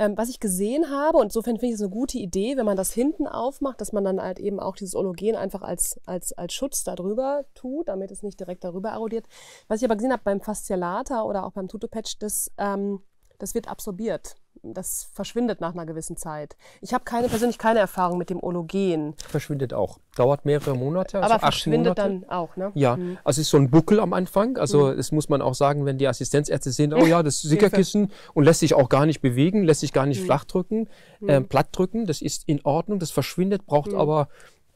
Ähm, was ich gesehen habe, und insofern finde ich es eine gute Idee, wenn man das hinten aufmacht, dass man dann halt eben auch dieses Ologen einfach als, als, als Schutz darüber tut, damit es nicht direkt darüber erodiert. Was ich aber gesehen habe beim Faszialata oder auch beim Tutopatch, das, ähm, das wird absorbiert das verschwindet nach einer gewissen Zeit. Ich habe keine, persönlich keine Erfahrung mit dem Ologen.
Verschwindet auch. Dauert mehrere Monate. Also Aber verschwindet dann
auch, ne? Ja, mhm.
also es ist so ein Buckel am Anfang. Also mhm. das muss man auch sagen, wenn die Assistenzärzte sehen, oh ja, das Sickerkissen und lässt sich auch gar nicht bewegen, lässt sich gar nicht mhm. flach drücken, mhm. äh, platt drücken. Das ist in Ordnung, das verschwindet, braucht mhm. aber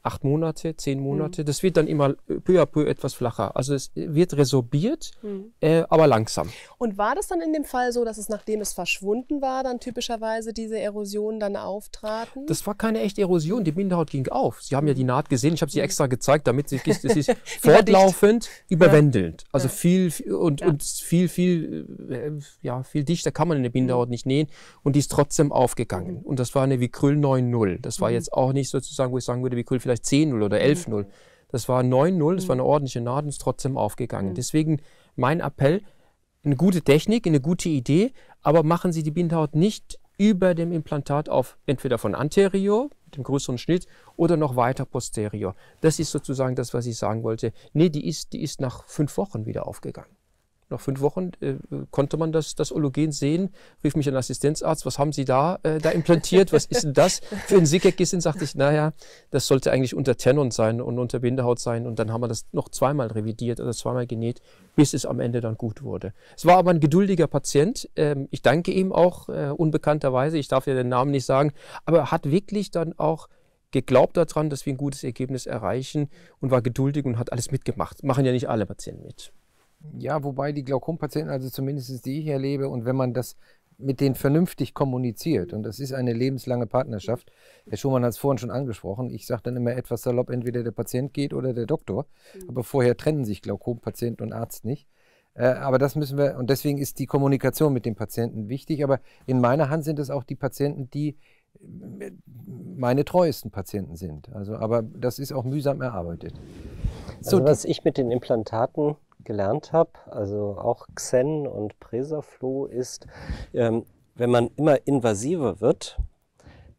acht Monate, zehn Monate. Mhm. Das wird dann immer peu à peu etwas flacher. Also es wird resorbiert, mhm. äh, aber langsam.
Und war das dann in dem Fall so, dass es nachdem es verschwunden war, dann typischerweise diese Erosionen dann auftraten? Das
war keine echte Erosion. Die Bindehaut ging auf. Sie haben ja die mhm. Naht gesehen. Ich habe sie mhm. extra gezeigt, damit sie es ist fortlaufend, überwändelnd. Ja. Also viel, viel und, ja. und viel, viel, äh, ja, viel dichter kann man eine Bindehaut mhm. nicht nähen und die ist trotzdem aufgegangen. Mhm. Und das war eine Vicryl 9.0. Das war jetzt auch nicht sozusagen, wo ich sagen würde, Vicryl vielleicht vielleicht 10-0 oder 11-0. Mhm. Das war 9-0, das war eine mhm. ordentliche Nadel, und ist trotzdem aufgegangen. Deswegen mein Appell, eine gute Technik, eine gute Idee, aber machen Sie die Bindhaut nicht über dem Implantat auf, entweder von anterior, mit dem größeren Schnitt, oder noch weiter posterior. Das ist sozusagen das, was ich sagen wollte. Nee, die ist, die ist nach fünf Wochen wieder aufgegangen nach fünf Wochen äh, konnte man das, das Ologen sehen, rief mich ein Assistenzarzt, was haben Sie da, äh, da implantiert, was ist denn das für ein Sickerkissen? Sagte ich, naja, das sollte eigentlich unter Tenon sein und unter Bindehaut sein und dann haben wir das noch zweimal revidiert also zweimal genäht, bis es am Ende dann gut wurde. Es war aber ein geduldiger Patient, ähm, ich danke ihm auch äh, unbekannterweise, ich darf ja den Namen nicht sagen, aber er hat wirklich dann auch geglaubt daran, dass wir ein gutes Ergebnis erreichen und war geduldig und hat alles
mitgemacht. Machen ja nicht alle Patienten mit. Ja, wobei die Glaukompatienten, also zumindest die ich erlebe, und wenn man das mit denen vernünftig kommuniziert, und das ist eine lebenslange Partnerschaft, Herr Schumann hat es vorhin schon angesprochen, ich sage dann immer etwas salopp, entweder der Patient geht oder der Doktor, mhm. aber vorher trennen sich Glaukompatient und Arzt nicht. Äh, aber das müssen wir, und deswegen ist die Kommunikation mit dem Patienten wichtig, aber in meiner Hand sind es auch die Patienten, die äh, meine treuesten Patienten sind. Also, aber das ist auch mühsam erarbeitet. Also so, was
ich mit den Implantaten gelernt habe, also auch Xen und Presaflo, ist, ähm, wenn man immer invasiver wird,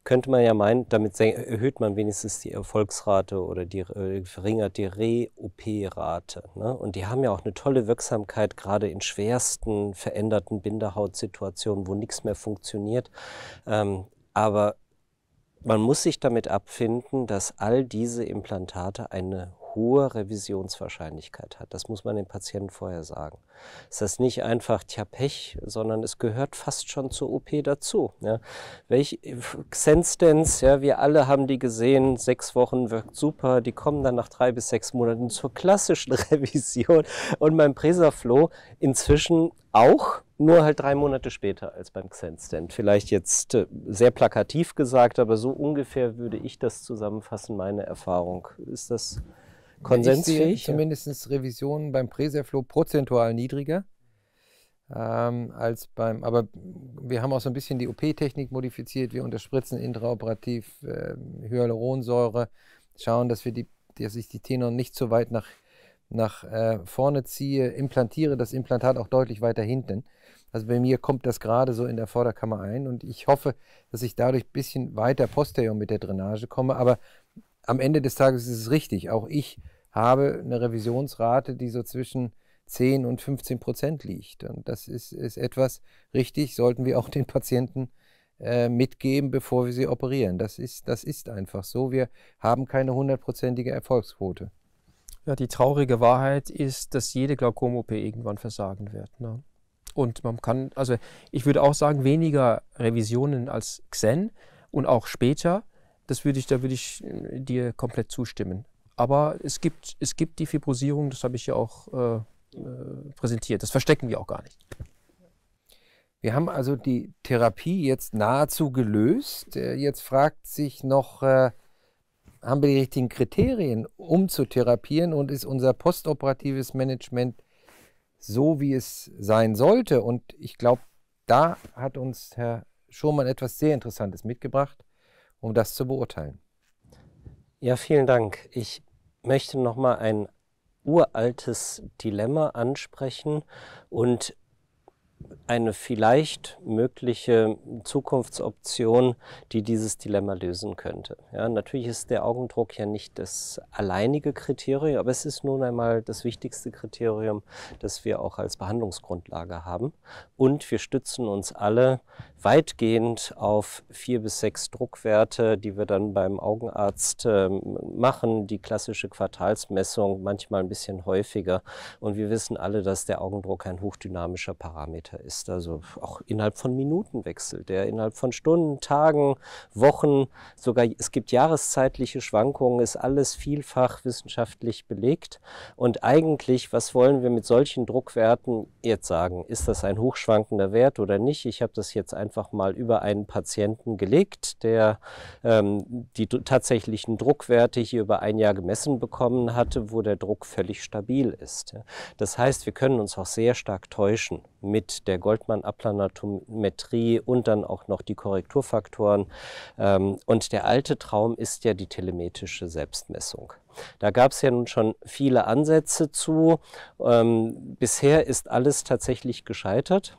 könnte man ja meinen, damit erhöht man wenigstens die Erfolgsrate oder die, äh, verringert die Re-OP-Rate. Ne? Und die haben ja auch eine tolle Wirksamkeit, gerade in schwersten veränderten Bindehautsituationen, wo nichts mehr funktioniert. Ähm, aber man muss sich damit abfinden, dass all diese Implantate eine hohe Revisionswahrscheinlichkeit hat. Das muss man den Patienten vorher sagen. Es ist nicht einfach, tja, Pech, sondern es gehört fast schon zur OP dazu. Ja. Welch Xenstens, ja, wir alle haben die gesehen, sechs Wochen wirkt super, die kommen dann nach drei bis sechs Monaten zur klassischen Revision. Und beim Presaflo inzwischen auch, nur halt drei Monate später als beim Xenstand. Vielleicht jetzt äh, sehr plakativ gesagt, aber so ungefähr würde ich das zusammenfassen, meine Erfahrung. Ist das konsensfähig.
Zumindest Revisionen beim Preserflow prozentual niedriger. Ähm, als beim, aber wir haben auch so ein bisschen die OP-Technik modifiziert. Wir unterspritzen intraoperativ äh, Hyaluronsäure, schauen, dass, wir die, dass ich die Tenon nicht so weit nach, nach äh, vorne ziehe, implantiere das Implantat auch deutlich weiter hinten. Also bei mir kommt das gerade so in der Vorderkammer ein und ich hoffe, dass ich dadurch ein bisschen weiter posterior mit der Drainage komme. Aber am Ende des Tages ist es richtig. Auch ich habe eine Revisionsrate, die so zwischen 10 und 15 Prozent liegt. Und das ist, ist etwas richtig, sollten wir auch den Patienten äh, mitgeben, bevor wir sie operieren. Das ist, das ist einfach so. Wir haben keine hundertprozentige Erfolgsquote. Ja, die
traurige Wahrheit ist, dass jede Glaukom-OP irgendwann versagen wird. Ne? Und man kann, also ich würde auch sagen, weniger Revisionen als Xen und auch später das würde ich, da würde ich äh, dir komplett zustimmen. Aber es gibt, es gibt die Fibrosierung, das habe ich ja auch äh,
äh präsentiert. Das verstecken wir auch gar nicht. Wir haben also die Therapie jetzt nahezu gelöst. Äh, jetzt fragt sich noch, haben wir die richtigen Kriterien, um zu therapieren und ist unser postoperatives Management so, wie es sein sollte? Und ich glaube, da hat uns Herr Schumann etwas sehr Interessantes mitgebracht um das zu
beurteilen. Ja, vielen Dank. Ich möchte noch mal ein uraltes Dilemma ansprechen und eine vielleicht mögliche Zukunftsoption, die dieses Dilemma lösen könnte. Ja, natürlich ist der Augendruck ja nicht das alleinige Kriterium, aber es ist nun einmal das wichtigste Kriterium, das wir auch als Behandlungsgrundlage haben. Und wir stützen uns alle weitgehend auf vier bis sechs Druckwerte, die wir dann beim Augenarzt äh, machen, die klassische Quartalsmessung manchmal ein bisschen häufiger. Und wir wissen alle, dass der Augendruck ein hochdynamischer Parameter Mitarbeiter ist. Also auch innerhalb von Minuten wechselt er, innerhalb von Stunden, Tagen, Wochen, sogar es gibt jahreszeitliche Schwankungen, ist alles vielfach wissenschaftlich belegt. Und eigentlich, was wollen wir mit solchen Druckwerten jetzt sagen? Ist das ein hochschwankender Wert oder nicht? Ich habe das jetzt einfach mal über einen Patienten gelegt, der ähm, die tatsächlichen Druckwerte hier über ein Jahr gemessen bekommen hatte, wo der Druck völlig stabil ist. Das heißt, wir können uns auch sehr stark täuschen mit der Goldmann-Aplanatometrie und dann auch noch die Korrekturfaktoren. Ähm, und der alte Traum ist ja die telemetrische Selbstmessung. Da gab es ja nun schon viele Ansätze zu. Ähm, bisher ist alles tatsächlich gescheitert.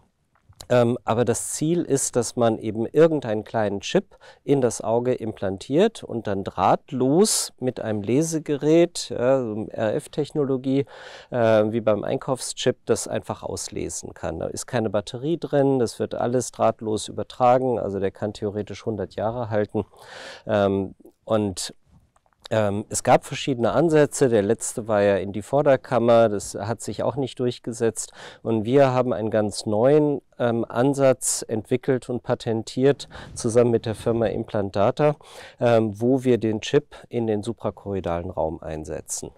Ähm, aber das Ziel ist, dass man eben irgendeinen kleinen Chip in das Auge implantiert und dann drahtlos mit einem Lesegerät, äh, RF-Technologie, äh, wie beim Einkaufschip, das einfach auslesen kann. Da ist keine Batterie drin, das wird alles drahtlos übertragen, also der kann theoretisch 100 Jahre halten. Ähm, und ähm, es gab verschiedene Ansätze. Der letzte war ja in die Vorderkammer. Das hat sich auch nicht durchgesetzt. Und wir haben einen ganz neuen ähm, Ansatz entwickelt und patentiert zusammen mit der Firma Implantata, ähm, wo wir den Chip in den suprakorridalen Raum einsetzen.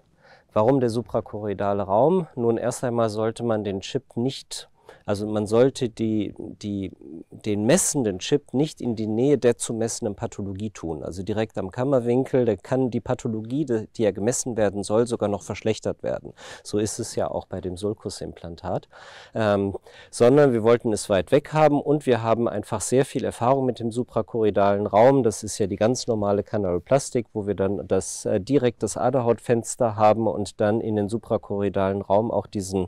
Warum der suprakorridale Raum? Nun, erst einmal sollte man den Chip nicht also man sollte die, die, den messenden Chip nicht in die Nähe der zu messenden Pathologie tun. Also direkt am Kammerwinkel, da kann die Pathologie, die, ja gemessen werden soll, sogar noch verschlechtert werden. So ist es ja auch bei dem Sulcus-Implantat. Ähm, sondern wir wollten es weit weg haben und wir haben einfach sehr viel Erfahrung mit dem suprakoridalen Raum. Das ist ja die ganz normale Kanaloplastik, wo wir dann das, äh, direkt das Aderhautfenster haben und dann in den suprakoridalen Raum auch diesen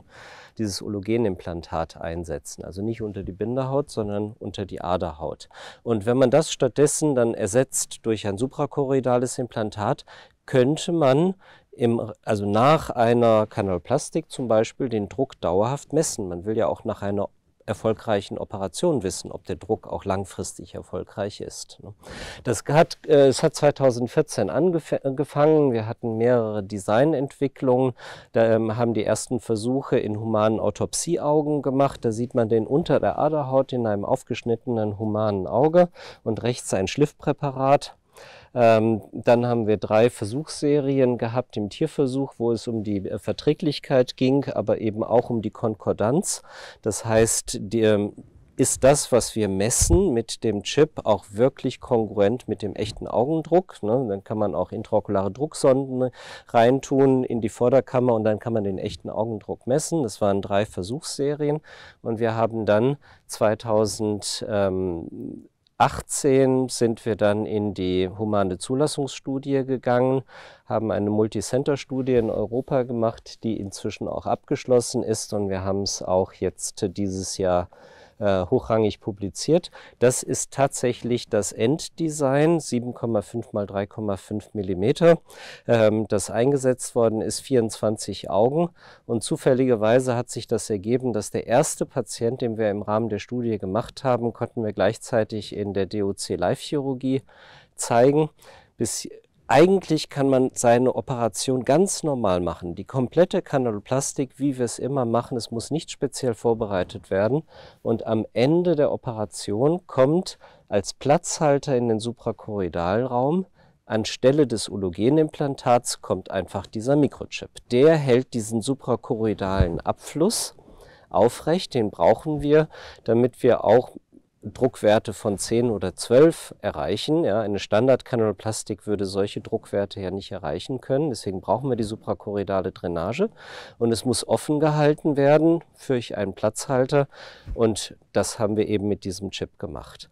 dieses Ologenimplantat einsetzen. Also nicht unter die Binderhaut, sondern unter die Aderhaut. Und wenn man das stattdessen dann ersetzt durch ein suprachoroidales Implantat, könnte man im, also nach einer Kanalplastik zum Beispiel den Druck dauerhaft messen. Man will ja auch nach einer erfolgreichen Operationen wissen, ob der Druck auch langfristig erfolgreich ist. Ne? Das hat, äh, es hat 2014 angefangen. Äh, Wir hatten mehrere Designentwicklungen. Da ähm, haben die ersten Versuche in humanen Autopsieaugen gemacht. Da sieht man den unter der Aderhaut in einem aufgeschnittenen humanen Auge und rechts ein Schliffpräparat. Ähm, dann haben wir drei Versuchsserien gehabt im Tierversuch, wo es um die äh, Verträglichkeit ging, aber eben auch um die Konkordanz. Das heißt, die, ähm, ist das, was wir messen mit dem Chip, auch wirklich kongruent mit dem echten Augendruck. Ne? Dann kann man auch intraokulare Drucksonden reintun in die Vorderkammer und dann kann man den echten Augendruck messen. Das waren drei Versuchsserien und wir haben dann 2000 ähm, 2018 sind wir dann in die humane Zulassungsstudie gegangen, haben eine Multicenter-Studie in Europa gemacht, die inzwischen auch abgeschlossen ist und wir haben es auch jetzt dieses Jahr äh, hochrangig publiziert. Das ist tatsächlich das Enddesign, 7,5 x 3,5 Millimeter, ähm, das eingesetzt worden ist, 24 Augen. Und zufälligerweise hat sich das ergeben, dass der erste Patient, den wir im Rahmen der Studie gemacht haben, konnten wir gleichzeitig in der DOC Live-Chirurgie zeigen. Bis eigentlich kann man seine Operation ganz normal machen. Die komplette Kanaloplastik, wie wir es immer machen, es muss nicht speziell vorbereitet werden. Und am Ende der Operation kommt als Platzhalter in den Suprakorridalraum anstelle des Ulogenimplantats kommt einfach dieser Mikrochip. Der hält diesen suprachoroidalen Abfluss aufrecht, den brauchen wir, damit wir auch Druckwerte von 10 oder 12 erreichen. Ja, eine Standardkanalplastik würde solche Druckwerte ja nicht erreichen können. Deswegen brauchen wir die suprachoridale Drainage. Und es muss offen gehalten werden für einen Platzhalter. Und das haben wir eben mit diesem Chip gemacht.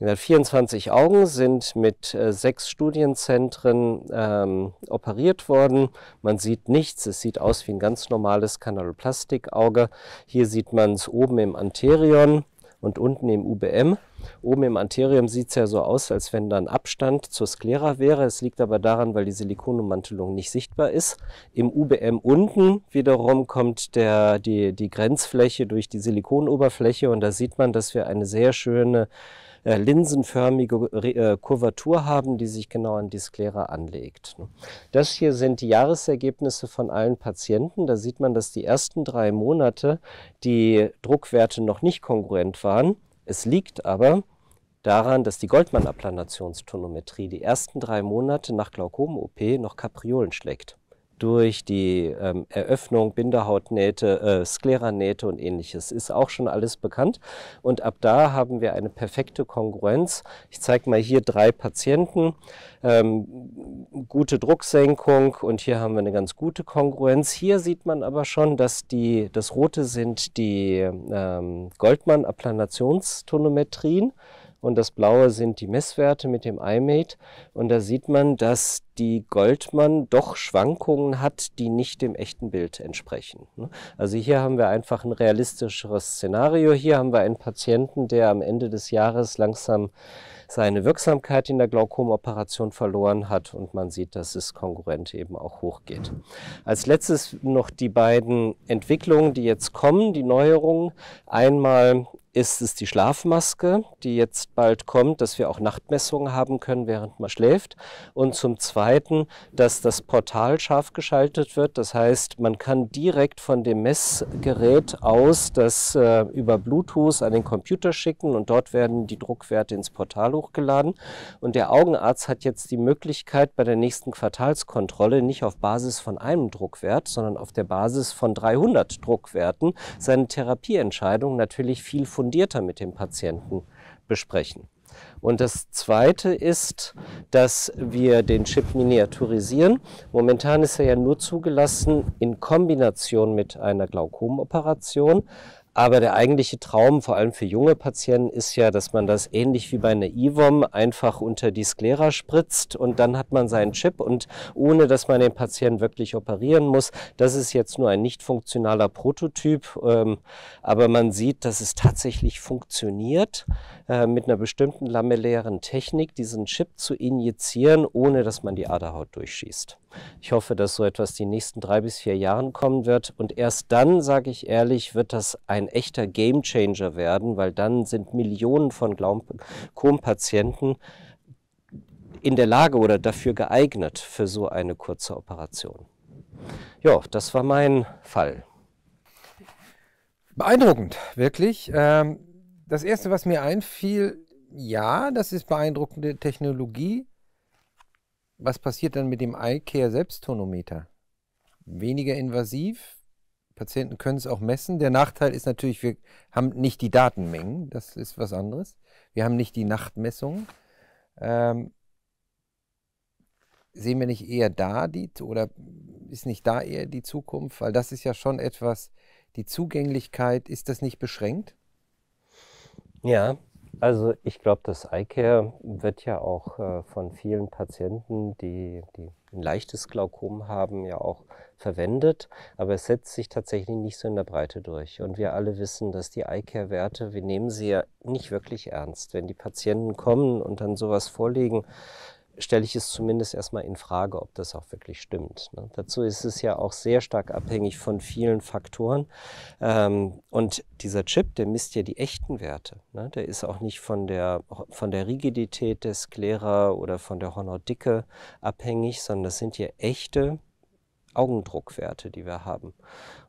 24 Augen sind mit äh, sechs Studienzentren ähm, operiert worden. Man sieht nichts. Es sieht aus wie ein ganz normales Kanaloplastikauge. Hier sieht man es oben im Anterion und unten im UBM. Oben im Anterium sieht es ja so aus, als wenn dann Abstand zur Sklera wäre. Es liegt aber daran, weil die Silikonummantelung nicht sichtbar ist. Im UBM unten wiederum kommt der, die, die Grenzfläche durch die Silikonoberfläche und da sieht man, dass wir eine sehr schöne äh, linsenförmige äh, Kurvatur haben, die sich genau an die Sklera anlegt. Ne? Das hier sind die Jahresergebnisse von allen Patienten. Da sieht man, dass die ersten drei Monate die Druckwerte noch nicht kongruent waren. Es liegt aber daran, dass die Goldmann-Applanationstonometrie die ersten drei Monate nach Glaukom-OP noch Kapriolen schlägt durch die ähm, Eröffnung, Binderhautnähte, äh, Skleranähte und ähnliches. Ist auch schon alles bekannt. Und ab da haben wir eine perfekte Kongruenz. Ich zeige mal hier drei Patienten, ähm, gute Drucksenkung und hier haben wir eine ganz gute Kongruenz. Hier sieht man aber schon, dass die, das Rote sind die ähm, Goldmann-Applanationstonometrien und das blaue sind die Messwerte mit dem iMate. Und da sieht man, dass die Goldmann doch Schwankungen hat, die nicht dem echten Bild entsprechen. Ne? Also hier haben wir einfach ein realistischeres Szenario. Hier haben wir einen Patienten, der am Ende des Jahres langsam seine Wirksamkeit in der Glaukomoperation verloren hat und man sieht, dass es konkurrent eben auch hochgeht. Als letztes noch die beiden Entwicklungen, die jetzt kommen, die Neuerungen. Einmal ist es die Schlafmaske, die jetzt bald kommt, dass wir auch Nachtmessungen haben können, während man schläft. Und zum Zweiten, dass das Portal scharf geschaltet wird. Das heißt, man kann direkt von dem Messgerät aus das äh, über Bluetooth an den Computer schicken und dort werden die Druckwerte ins Portal hochgeladen. Und der Augenarzt hat jetzt die Möglichkeit, bei der nächsten Quartalskontrolle nicht auf Basis von einem Druckwert, sondern auf der Basis von 300 Druckwerten seine Therapieentscheidung natürlich viel fundierter fundierter mit dem Patienten besprechen. Und das zweite ist, dass wir den Chip miniaturisieren. Momentan ist er ja nur zugelassen in Kombination mit einer Glaukomoperation, aber der eigentliche Traum, vor allem für junge Patienten, ist ja, dass man das ähnlich wie bei einer IVOM einfach unter die Sklera spritzt und dann hat man seinen Chip und ohne, dass man den Patienten wirklich operieren muss. Das ist jetzt nur ein nicht funktionaler Prototyp, ähm, aber man sieht, dass es tatsächlich funktioniert, äh, mit einer bestimmten lamellären Technik diesen Chip zu injizieren, ohne dass man die Aderhaut durchschießt. Ich hoffe, dass so etwas die nächsten drei bis vier Jahren kommen wird. Und erst dann, sage ich ehrlich, wird das ein echter Gamechanger werden, weil dann sind Millionen von glaukom in der Lage oder dafür geeignet für so eine kurze Operation. Ja, das war mein Fall. Beeindruckend, wirklich. Ähm, das
Erste, was mir einfiel, ja, das ist beeindruckende Technologie was passiert dann mit dem iCare Selbsttonometer? Weniger invasiv, Patienten können es auch messen. Der Nachteil ist natürlich, wir haben nicht die Datenmengen, das ist was anderes. Wir haben nicht die Nachtmessung. Ähm, sehen wir nicht eher da die oder ist nicht da eher die Zukunft? Weil das ist ja schon etwas, die Zugänglichkeit, ist das nicht beschränkt?
Ja, also ich glaube, das Eyecare wird ja auch äh, von vielen Patienten, die, die ein leichtes Glaukom haben, ja auch verwendet, aber es setzt sich tatsächlich nicht so in der Breite durch. Und wir alle wissen, dass die eyecare werte wir nehmen sie ja nicht wirklich ernst. Wenn die Patienten kommen und dann sowas vorlegen, stelle ich es zumindest erstmal in Frage, ob das auch wirklich stimmt. Ne? Dazu ist es ja auch sehr stark abhängig von vielen Faktoren. Ähm, und dieser Chip, der misst ja die echten Werte. Ne? Der ist auch nicht von der, von der Rigidität des Sklera oder von der Honordicke abhängig, sondern das sind ja echte Augendruckwerte, die wir haben.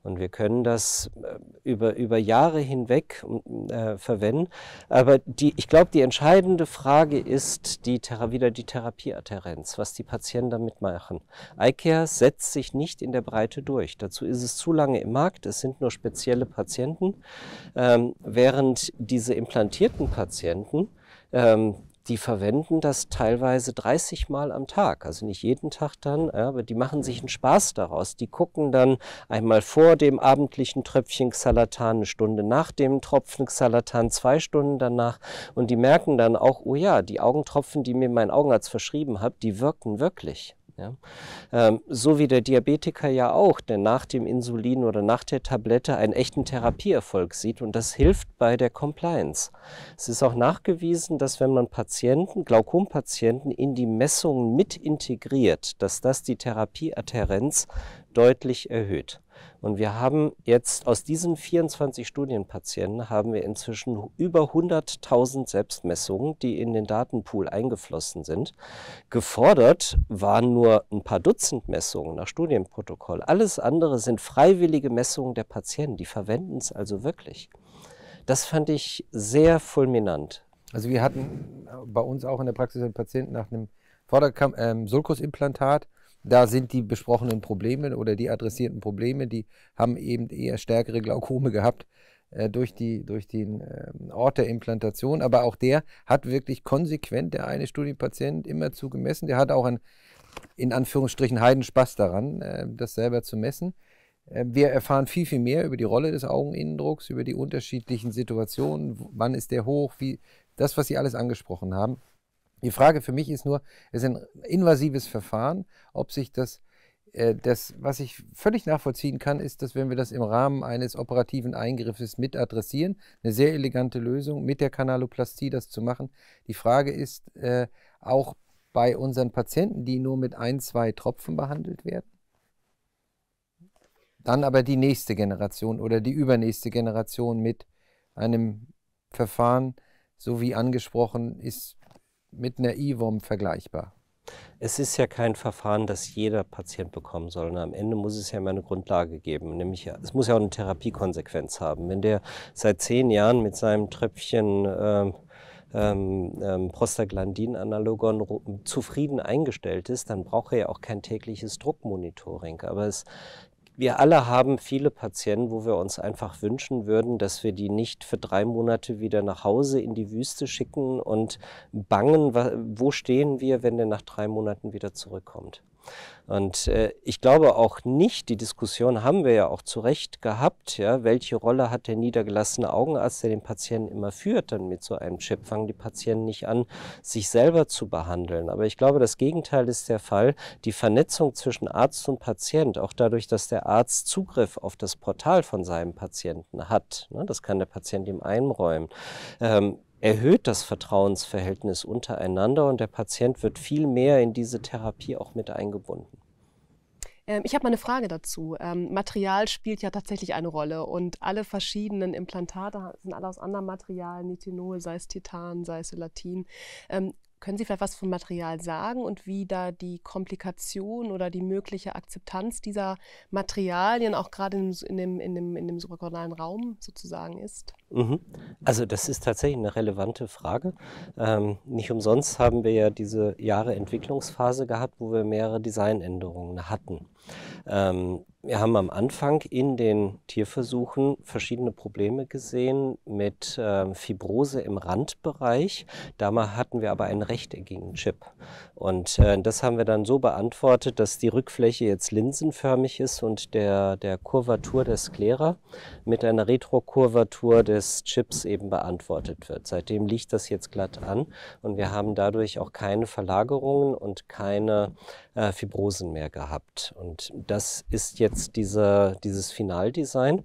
Und wir können das äh, über, über Jahre hinweg äh, verwenden. Aber die, ich glaube, die entscheidende Frage ist die, wieder die Therapieadherenz, was die Patienten damit machen. iCare setzt sich nicht in der Breite durch. Dazu ist es zu lange im Markt. Es sind nur spezielle Patienten. Ähm, während diese implantierten Patienten, ähm, die verwenden das teilweise 30 Mal am Tag, also nicht jeden Tag dann, aber die machen sich einen Spaß daraus. Die gucken dann einmal vor dem abendlichen Tröpfchen Xalatan eine Stunde, nach dem Tropfen Xalatan zwei Stunden danach und die merken dann auch, oh ja, die Augentropfen, die mir mein Augenarzt verschrieben hat, die wirken wirklich. Ja? Ähm, so wie der Diabetiker ja auch, der nach dem Insulin oder nach der Tablette einen echten Therapieerfolg sieht und das hilft bei der Compliance. Es ist auch nachgewiesen, dass wenn man Patienten, Glaukompatienten in die Messungen mit integriert, dass das die Therapieadherenz deutlich erhöht. Und wir haben jetzt aus diesen 24 Studienpatienten haben wir inzwischen über 100.000 Selbstmessungen, die in den Datenpool eingeflossen sind. Gefordert waren nur ein paar Dutzend Messungen nach Studienprotokoll. Alles andere sind freiwillige Messungen der Patienten. Die verwenden es also wirklich. Das fand ich sehr fulminant. Also wir hatten äh, bei uns auch in der Praxis einen Patienten nach einem Vorderkamp
ähm, Sulkusimplantat da sind die besprochenen Probleme oder die adressierten Probleme, die haben eben eher stärkere Glaukome gehabt äh, durch, die, durch den äh, Ort der Implantation. Aber auch der hat wirklich konsequent, der eine Studienpatient, immer zugemessen. Der hat auch einen, in Anführungsstrichen, Heidenspaß daran, äh, das selber zu messen. Ähm, wir erfahren viel, viel mehr über die Rolle des Augeninnendrucks, über die unterschiedlichen Situationen, wann ist der hoch, wie das, was Sie alles angesprochen haben. Die Frage für mich ist nur, es ist ein invasives Verfahren, ob sich das, äh, das, was ich völlig nachvollziehen kann, ist, dass wenn wir das im Rahmen eines operativen Eingriffes mit adressieren, eine sehr elegante Lösung, mit der Kanaloplastie das zu machen. Die Frage ist äh, auch bei unseren Patienten, die nur mit ein, zwei Tropfen behandelt werden. Dann aber die nächste Generation oder die übernächste Generation mit einem Verfahren, so wie angesprochen, ist mit einer IWOM vergleichbar?
Es ist ja kein Verfahren, das jeder Patient bekommen soll. Und ne? am Ende muss es ja immer eine Grundlage geben. Nämlich, es muss ja auch eine Therapiekonsequenz haben. Wenn der seit zehn Jahren mit seinem Tröpfchen ähm, ähm, ähm Prostaglandin-Analogon zufrieden eingestellt ist, dann braucht er ja auch kein tägliches Druckmonitoring. Aber es wir alle haben viele Patienten, wo wir uns einfach wünschen würden, dass wir die nicht für drei Monate wieder nach Hause in die Wüste schicken und bangen, wo stehen wir, wenn der nach drei Monaten wieder zurückkommt. Und äh, ich glaube auch nicht, die Diskussion haben wir ja auch zu Recht gehabt, ja, welche Rolle hat der niedergelassene Augenarzt, der den Patienten immer führt, dann mit so einem Chip fangen die Patienten nicht an, sich selber zu behandeln. Aber ich glaube, das Gegenteil ist der Fall. Die Vernetzung zwischen Arzt und Patient, auch dadurch, dass der Arzt Zugriff auf das Portal von seinem Patienten hat, ne, das kann der Patient ihm einräumen, ähm, erhöht das Vertrauensverhältnis untereinander und der Patient wird viel mehr in diese Therapie auch mit eingebunden.
Ähm, ich habe mal eine Frage dazu. Ähm, Material spielt ja tatsächlich eine Rolle und alle verschiedenen Implantate sind alle aus anderem Material, Nitinol, sei es Titan, sei es Latin. Ähm, können Sie vielleicht was vom Material sagen und wie da die Komplikation oder die mögliche Akzeptanz dieser Materialien auch gerade in, in, dem, in, dem, in dem subregionalen Raum sozusagen ist?
Mhm. Also das ist tatsächlich eine relevante Frage. Ähm, nicht umsonst haben wir ja diese Jahre Entwicklungsphase gehabt, wo wir mehrere Designänderungen hatten. Ähm, wir haben am Anfang in den Tierversuchen verschiedene Probleme gesehen mit äh, Fibrose im Randbereich. Damals hatten wir aber einen rechteckigen Chip. Und äh, das haben wir dann so beantwortet, dass die Rückfläche jetzt linsenförmig ist und der, der Kurvatur der Sklera mit einer Retrokurvatur des Chips eben beantwortet wird. Seitdem liegt das jetzt glatt an und wir haben dadurch auch keine Verlagerungen und keine äh, Fibrosen mehr gehabt. Und und das ist jetzt dieser, dieses Finaldesign.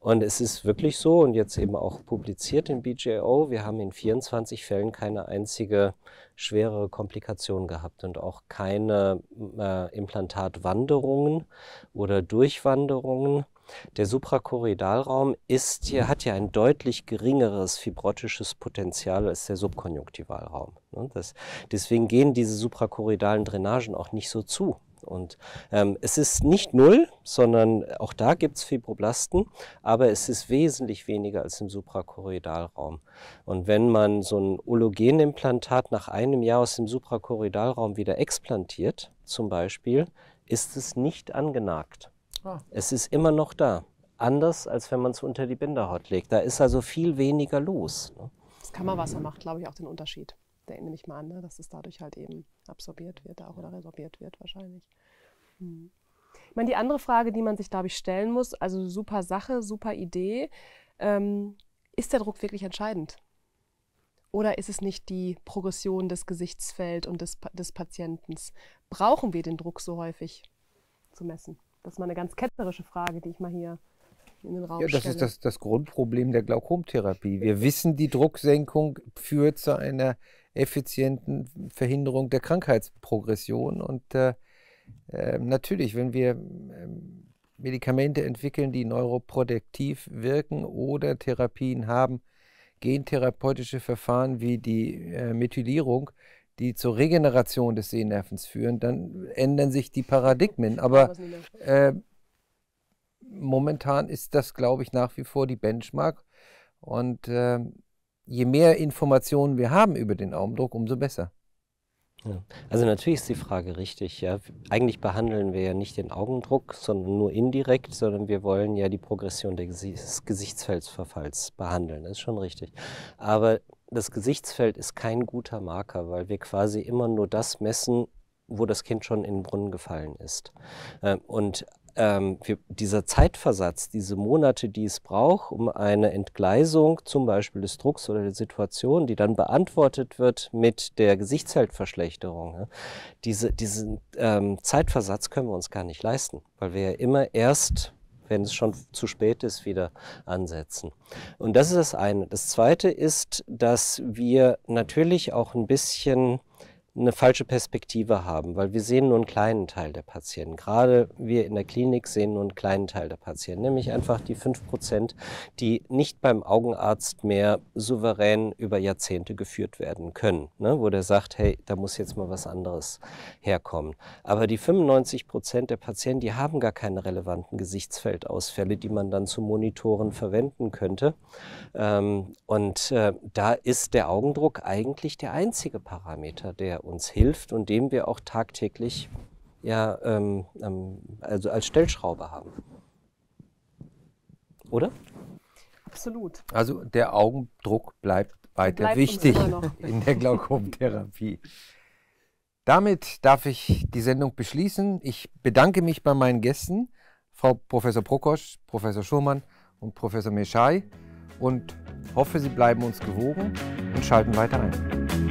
Und es ist wirklich so und jetzt eben auch publiziert in BJO, wir haben in 24 Fällen keine einzige schwerere Komplikation gehabt und auch keine äh, Implantatwanderungen oder Durchwanderungen. Der Suprakorridalraum ist hier, hat ja ein deutlich geringeres fibrotisches Potenzial als der Subkonjunktivalraum. Ne? Das, deswegen gehen diese suprakorridalen Drainagen auch nicht so zu. Und ähm, es ist nicht null, sondern auch da gibt es Fibroblasten, aber es ist wesentlich weniger als im Suprakorridalraum. Und wenn man so ein Ollogenimplantat nach einem Jahr aus dem Suprakorridalraum wieder explantiert, zum Beispiel, ist es nicht angenagt. Ah. Es ist immer noch da. Anders als wenn man es unter die Binderhaut legt. Da ist also viel weniger los. Ne?
Das Kammerwasser macht, glaube ich, auch den Unterschied nehme ich mal an, ne, dass es dadurch halt eben absorbiert wird auch ja. oder resorbiert wird wahrscheinlich. Mhm. Ich meine, die andere Frage, die man sich, glaube ich, stellen muss, also super Sache, super Idee, ähm, ist der Druck wirklich entscheidend? Oder ist es nicht die Progression des Gesichtsfelds und des, des Patienten? Brauchen wir den Druck so häufig zu messen? Das ist mal eine ganz ketzerische Frage, die ich mal hier in den Raum stelle. ja, das stelle. ist das,
das Grundproblem der Glaukomtherapie. Wir wissen, die Drucksenkung führt zu einer effizienten Verhinderung der Krankheitsprogression. Und äh, äh, natürlich, wenn wir ähm, Medikamente entwickeln, die neuroprotektiv wirken oder Therapien haben, gentherapeutische Verfahren wie die äh, Methylierung, die zur Regeneration des Sehnervens führen, dann ändern sich die Paradigmen. Aber äh, momentan ist das, glaube ich, nach wie vor die Benchmark. Und äh, je mehr Informationen wir haben über den Augendruck, umso besser.
Ja. Also natürlich ist die Frage richtig. Ja. Eigentlich behandeln wir ja nicht den Augendruck, sondern nur indirekt, sondern wir wollen ja die Progression des Gesichtsfeldverfalls behandeln. Das ist schon richtig. Aber das Gesichtsfeld ist kein guter Marker, weil wir quasi immer nur das messen, wo das Kind schon in den Brunnen gefallen ist. Ähm, und ähm, wir, dieser Zeitversatz, diese Monate, die es braucht, um eine Entgleisung zum Beispiel des Drucks oder der Situation, die dann beantwortet wird mit der Gesichtsfeldverschlechterung, ja, diese, diesen ähm, Zeitversatz können wir uns gar nicht leisten, weil wir ja immer erst wenn es schon zu spät ist, wieder ansetzen. Und das ist das eine. Das zweite ist, dass wir natürlich auch ein bisschen eine falsche Perspektive haben, weil wir sehen nur einen kleinen Teil der Patienten. Gerade wir in der Klinik sehen nur einen kleinen Teil der Patienten, nämlich einfach die 5 Prozent, die nicht beim Augenarzt mehr souverän über Jahrzehnte geführt werden können, ne? wo der sagt, hey, da muss jetzt mal was anderes herkommen. Aber die 95% Prozent der Patienten, die haben gar keine relevanten Gesichtsfeldausfälle, die man dann zu Monitoren verwenden könnte. Ähm, und äh, da ist der Augendruck eigentlich der einzige Parameter, der uns hilft und dem wir auch tagtäglich ja, ähm, ähm, also als Stellschraube haben. Oder?
Absolut. Also
der Augendruck bleibt
weiter bleibt wichtig in der Glaukomtherapie. Damit darf ich die Sendung beschließen. Ich bedanke mich bei meinen Gästen, Frau Professor Prokosch, Professor Schumann und Professor Meschai und hoffe, Sie bleiben uns gewogen und schalten weiter ein.